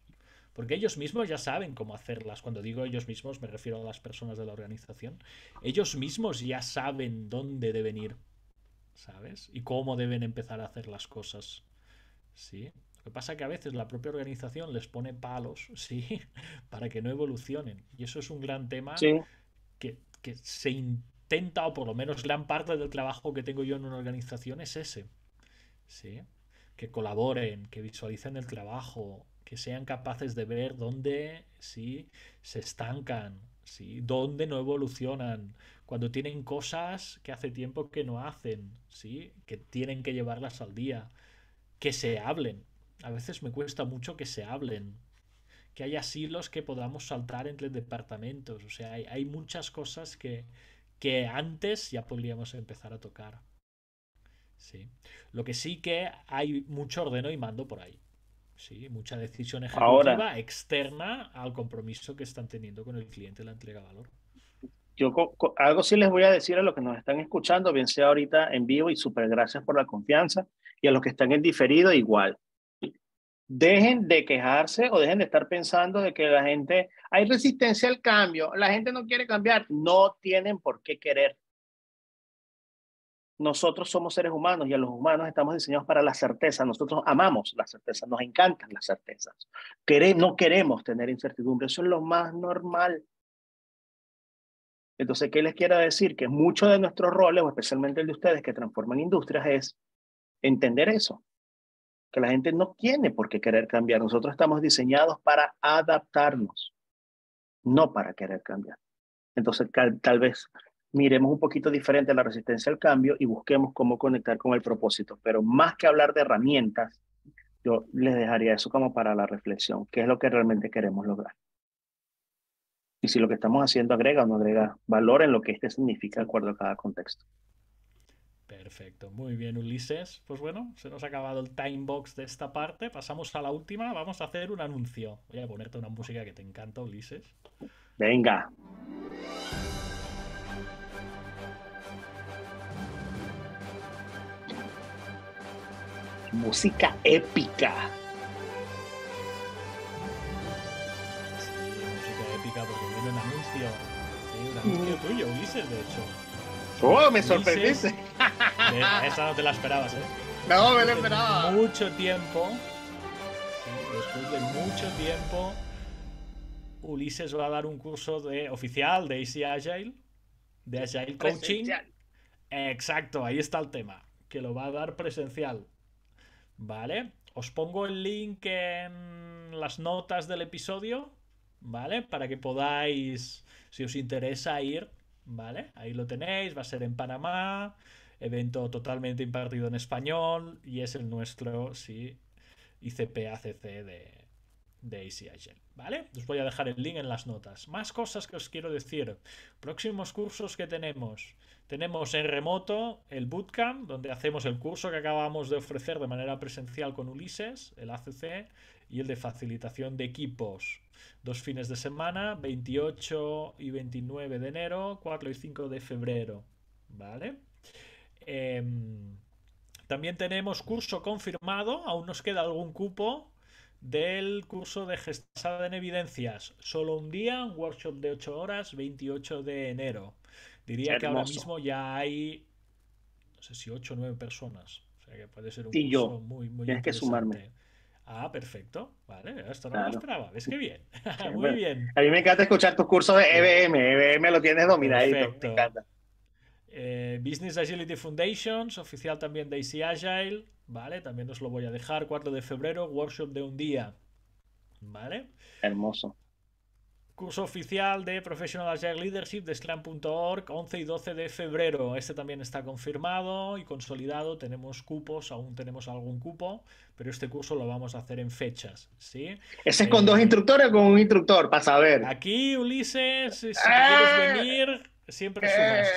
Porque ellos mismos ya saben cómo hacerlas. Cuando digo ellos mismos me refiero a las personas de la organización. Ellos mismos ya saben dónde deben ir. ¿Sabes? Y cómo deben empezar a hacer las cosas. Sí. Lo que pasa es que a veces la propia organización les pone palos, sí, para que no evolucionen. Y eso es un gran tema que, que se intenta, o por lo menos gran parte del trabajo que tengo yo en una organización es ese. Sí. Que colaboren, que visualicen el trabajo, que sean capaces de ver dónde sí se estancan, sí, dónde no evolucionan, cuando tienen cosas que hace tiempo que no hacen, sí, que tienen que llevarlas al día que se hablen. A veces me cuesta mucho que se hablen. Que haya silos que podamos saltar entre departamentos. O sea, hay, muchas cosas que, que antes ya podríamos empezar a tocar. Lo que sí que hay mucho ordeno y mando por ahí. Sí, mucha decisión ejecutiva externa al compromiso que están teniendo con el cliente la entrega de valor yo algo sí les voy a decir a los que nos están escuchando, bien sea ahorita en vivo y súper gracias por la confianza y a los que están en diferido igual. Dejen de quejarse o dejen de estar pensando de que la gente, hay resistencia al cambio, la gente no quiere cambiar, no tienen por qué querer. Nosotros somos seres humanos y a los humanos estamos diseñados para la certeza. Nosotros amamos la certeza, nos encantan las certezas. queremos no queremos tener incertidumbre, eso es lo más normal entonces, ¿qué les quiero decir? Que mucho de nuestros roles, especialmente el de ustedes que transforman industrias, es entender eso. Que la gente no tiene por qué querer cambiar. Nosotros estamos diseñados para adaptarnos, no para querer cambiar. Entonces, tal vez miremos un poquito diferente la resistencia al cambio y busquemos cómo conectar con el propósito. Pero más que hablar de herramientas, yo les dejaría eso como para la reflexión, qué es lo que realmente queremos lograr y si lo que estamos haciendo agrega o no agrega valor en lo que este significa de acuerdo a cada contexto. Perfecto, muy bien Ulises. Pues bueno, se nos ha acabado el time box de esta parte. Pasamos a la última, vamos a hacer un anuncio. Voy a ponerte una música que te encanta, Ulises. Venga. Música épica. tuyo, Ulises, de hecho. ¡Oh, me sorprendiste! esa no te la esperabas, ¿eh? No, me la esperaba. Mucho tiempo, después de mucho tiempo, Ulises va a dar un curso de, oficial de AC Agile, de Agile Coaching. Exacto, ahí está el tema, que lo va a dar presencial. ¿Vale? Os pongo el link en las notas del episodio, ¿vale? Para que podáis si os interesa ir, ¿vale? Ahí lo tenéis, va a ser en Panamá, evento totalmente impartido en español y es el nuestro, sí, ICPACC de, de ACIGEL, ¿vale? Os voy a dejar el link en las notas. Más cosas que os quiero decir. Próximos cursos que tenemos. Tenemos en remoto el bootcamp, donde hacemos el curso que acabamos de ofrecer de manera presencial con Ulises, el ACC, y el de facilitación de equipos. Dos fines de semana, 28 y 29 de enero, 4 y 5 de febrero. ¿Vale? Em, también tenemos curso confirmado, aún nos queda algún cupo del curso de gestión en evidencias. Solo un día, un workshop de 8 horas, 28 de enero. Diría que ahora mismo ya hay, no sé si 8 o 9 personas. O sea que puede ser un curso muy, muy Tienes que sumarme. Ah, perfecto. Vale, esto no lo esperaba. ¿Ves qué bien? Muy bien. A mí me encanta escuchar tus cursos de EBM. EBM lo tienes dominado. Perfecto. Me encanta. Eh, Business Agility Foundations, oficial también de Easy Agile. Vale, también os lo voy a dejar. 4 de febrero, workshop de un día. Vale. Hermoso. Curso oficial de Professional Agile Leadership de Scrum.org, 11 y 12 de febrero. Este también está confirmado y consolidado. Tenemos cupos, aún tenemos algún cupo, pero este curso lo vamos a hacer en fechas. ¿sí? ¿Ese es con dos eh, instructores o con un instructor? Para saber. Aquí, Ulises, si quieres eh, venir, siempre eh. sumas.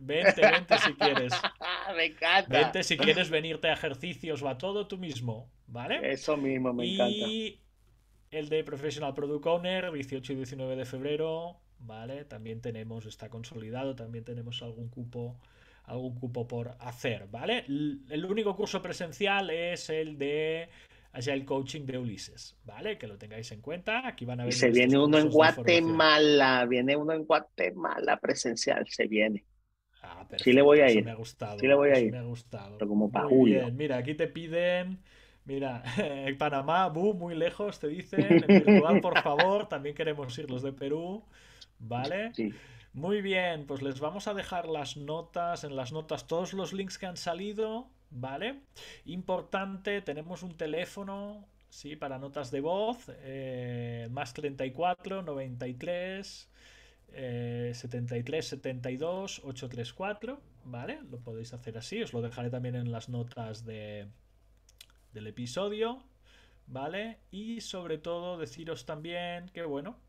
Vente, vente si quieres. Me encanta. Vente si quieres venirte a ejercicios va todo tú mismo. ¿Vale? Eso mismo, me y... encanta el de Professional Product Owner, 18 y 19 de febrero, ¿vale? También tenemos, está consolidado, también tenemos algún cupo algún cupo por hacer, ¿vale? El único curso presencial es el de el Coaching de Ulises, ¿vale? Que lo tengáis en cuenta. Aquí van a ver. se viene uno en Guatemala, viene uno en Guatemala presencial, se viene. Ah, perfecto. Sí le voy a ir. me ha gustado. Sí le voy a ir. Me ha gustado. Pero como Mira, aquí te piden Mira, en Panamá, bu, muy lejos, te dicen. En por favor, también queremos ir los de Perú. ¿Vale? Sí. Muy bien, pues les vamos a dejar las notas, en las notas todos los links que han salido, ¿vale? Importante, tenemos un teléfono, sí, para notas de voz, eh, más 34, 93, 73, 72, 834, ¿vale? Lo podéis hacer así, os lo dejaré también en las notas de, del episodio. ¿Vale? Y sobre todo deciros también que, bueno,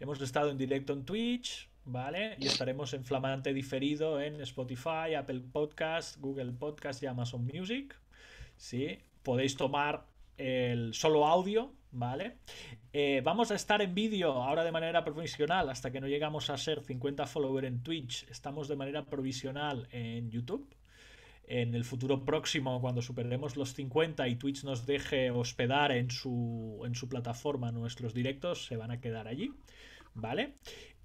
hemos estado en directo en Twitch, ¿vale? Y estaremos en flamante diferido en Spotify, Apple Podcast, Google Podcast y Amazon Music. ¿Sí? Podéis tomar el solo audio, ¿vale? Eh, vamos a estar en vídeo ahora de manera provisional hasta que no llegamos a ser 50 followers en Twitch. Estamos de manera provisional en YouTube, en el futuro próximo, cuando superemos los 50 y Twitch nos deje hospedar en su, plataforma nuestros directos, se van a quedar allí, ¿vale?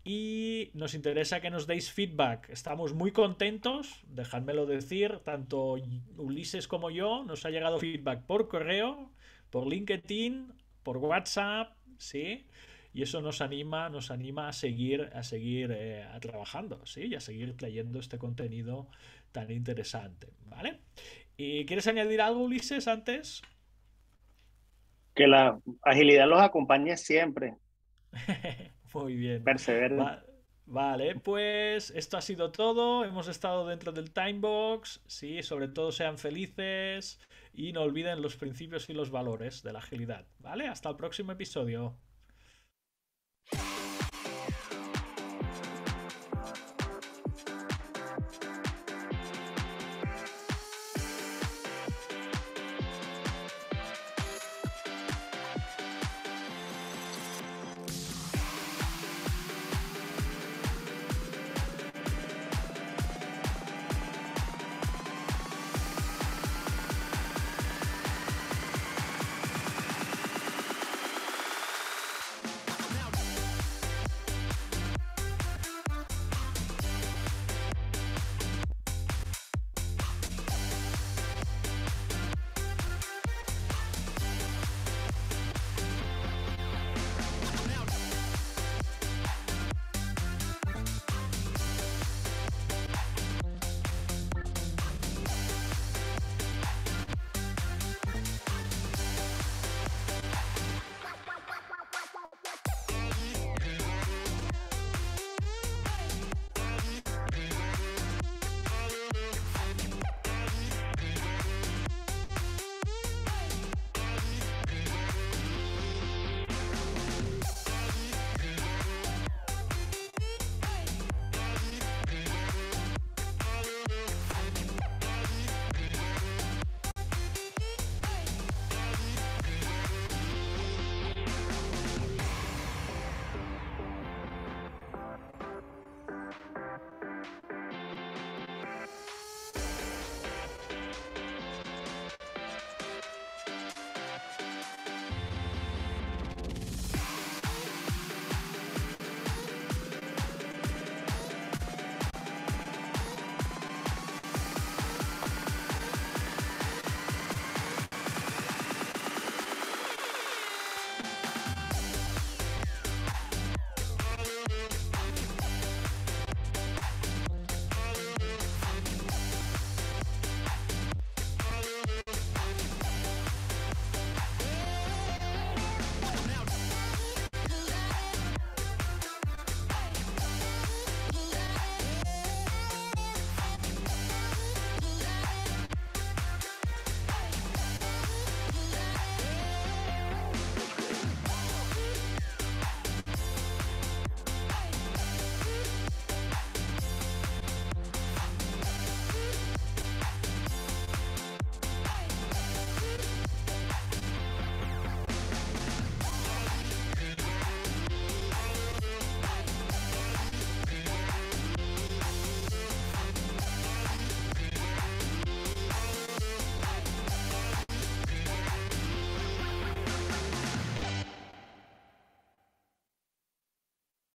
Y nos interesa que nos deis feedback. Estamos muy contentos, dejádmelo decir, tanto Ulises como yo, nos ha llegado feedback por correo, por LinkedIn, por WhatsApp, ¿sí? y eso nos anima, nos anima a seguir, a seguir eh, trabajando, ¿sí? Y a seguir trayendo este contenido tan interesante, ¿vale? ¿Y eh, quieres añadir algo, Ulises, antes? Que la agilidad los acompañe siempre. Muy bien. Perseveren. Vale, pues esto ha sido todo. Hemos estado dentro del timebox. Sí, sobre todo sean felices y no olviden los principios y los valores de la agilidad. Vale, hasta el próximo episodio.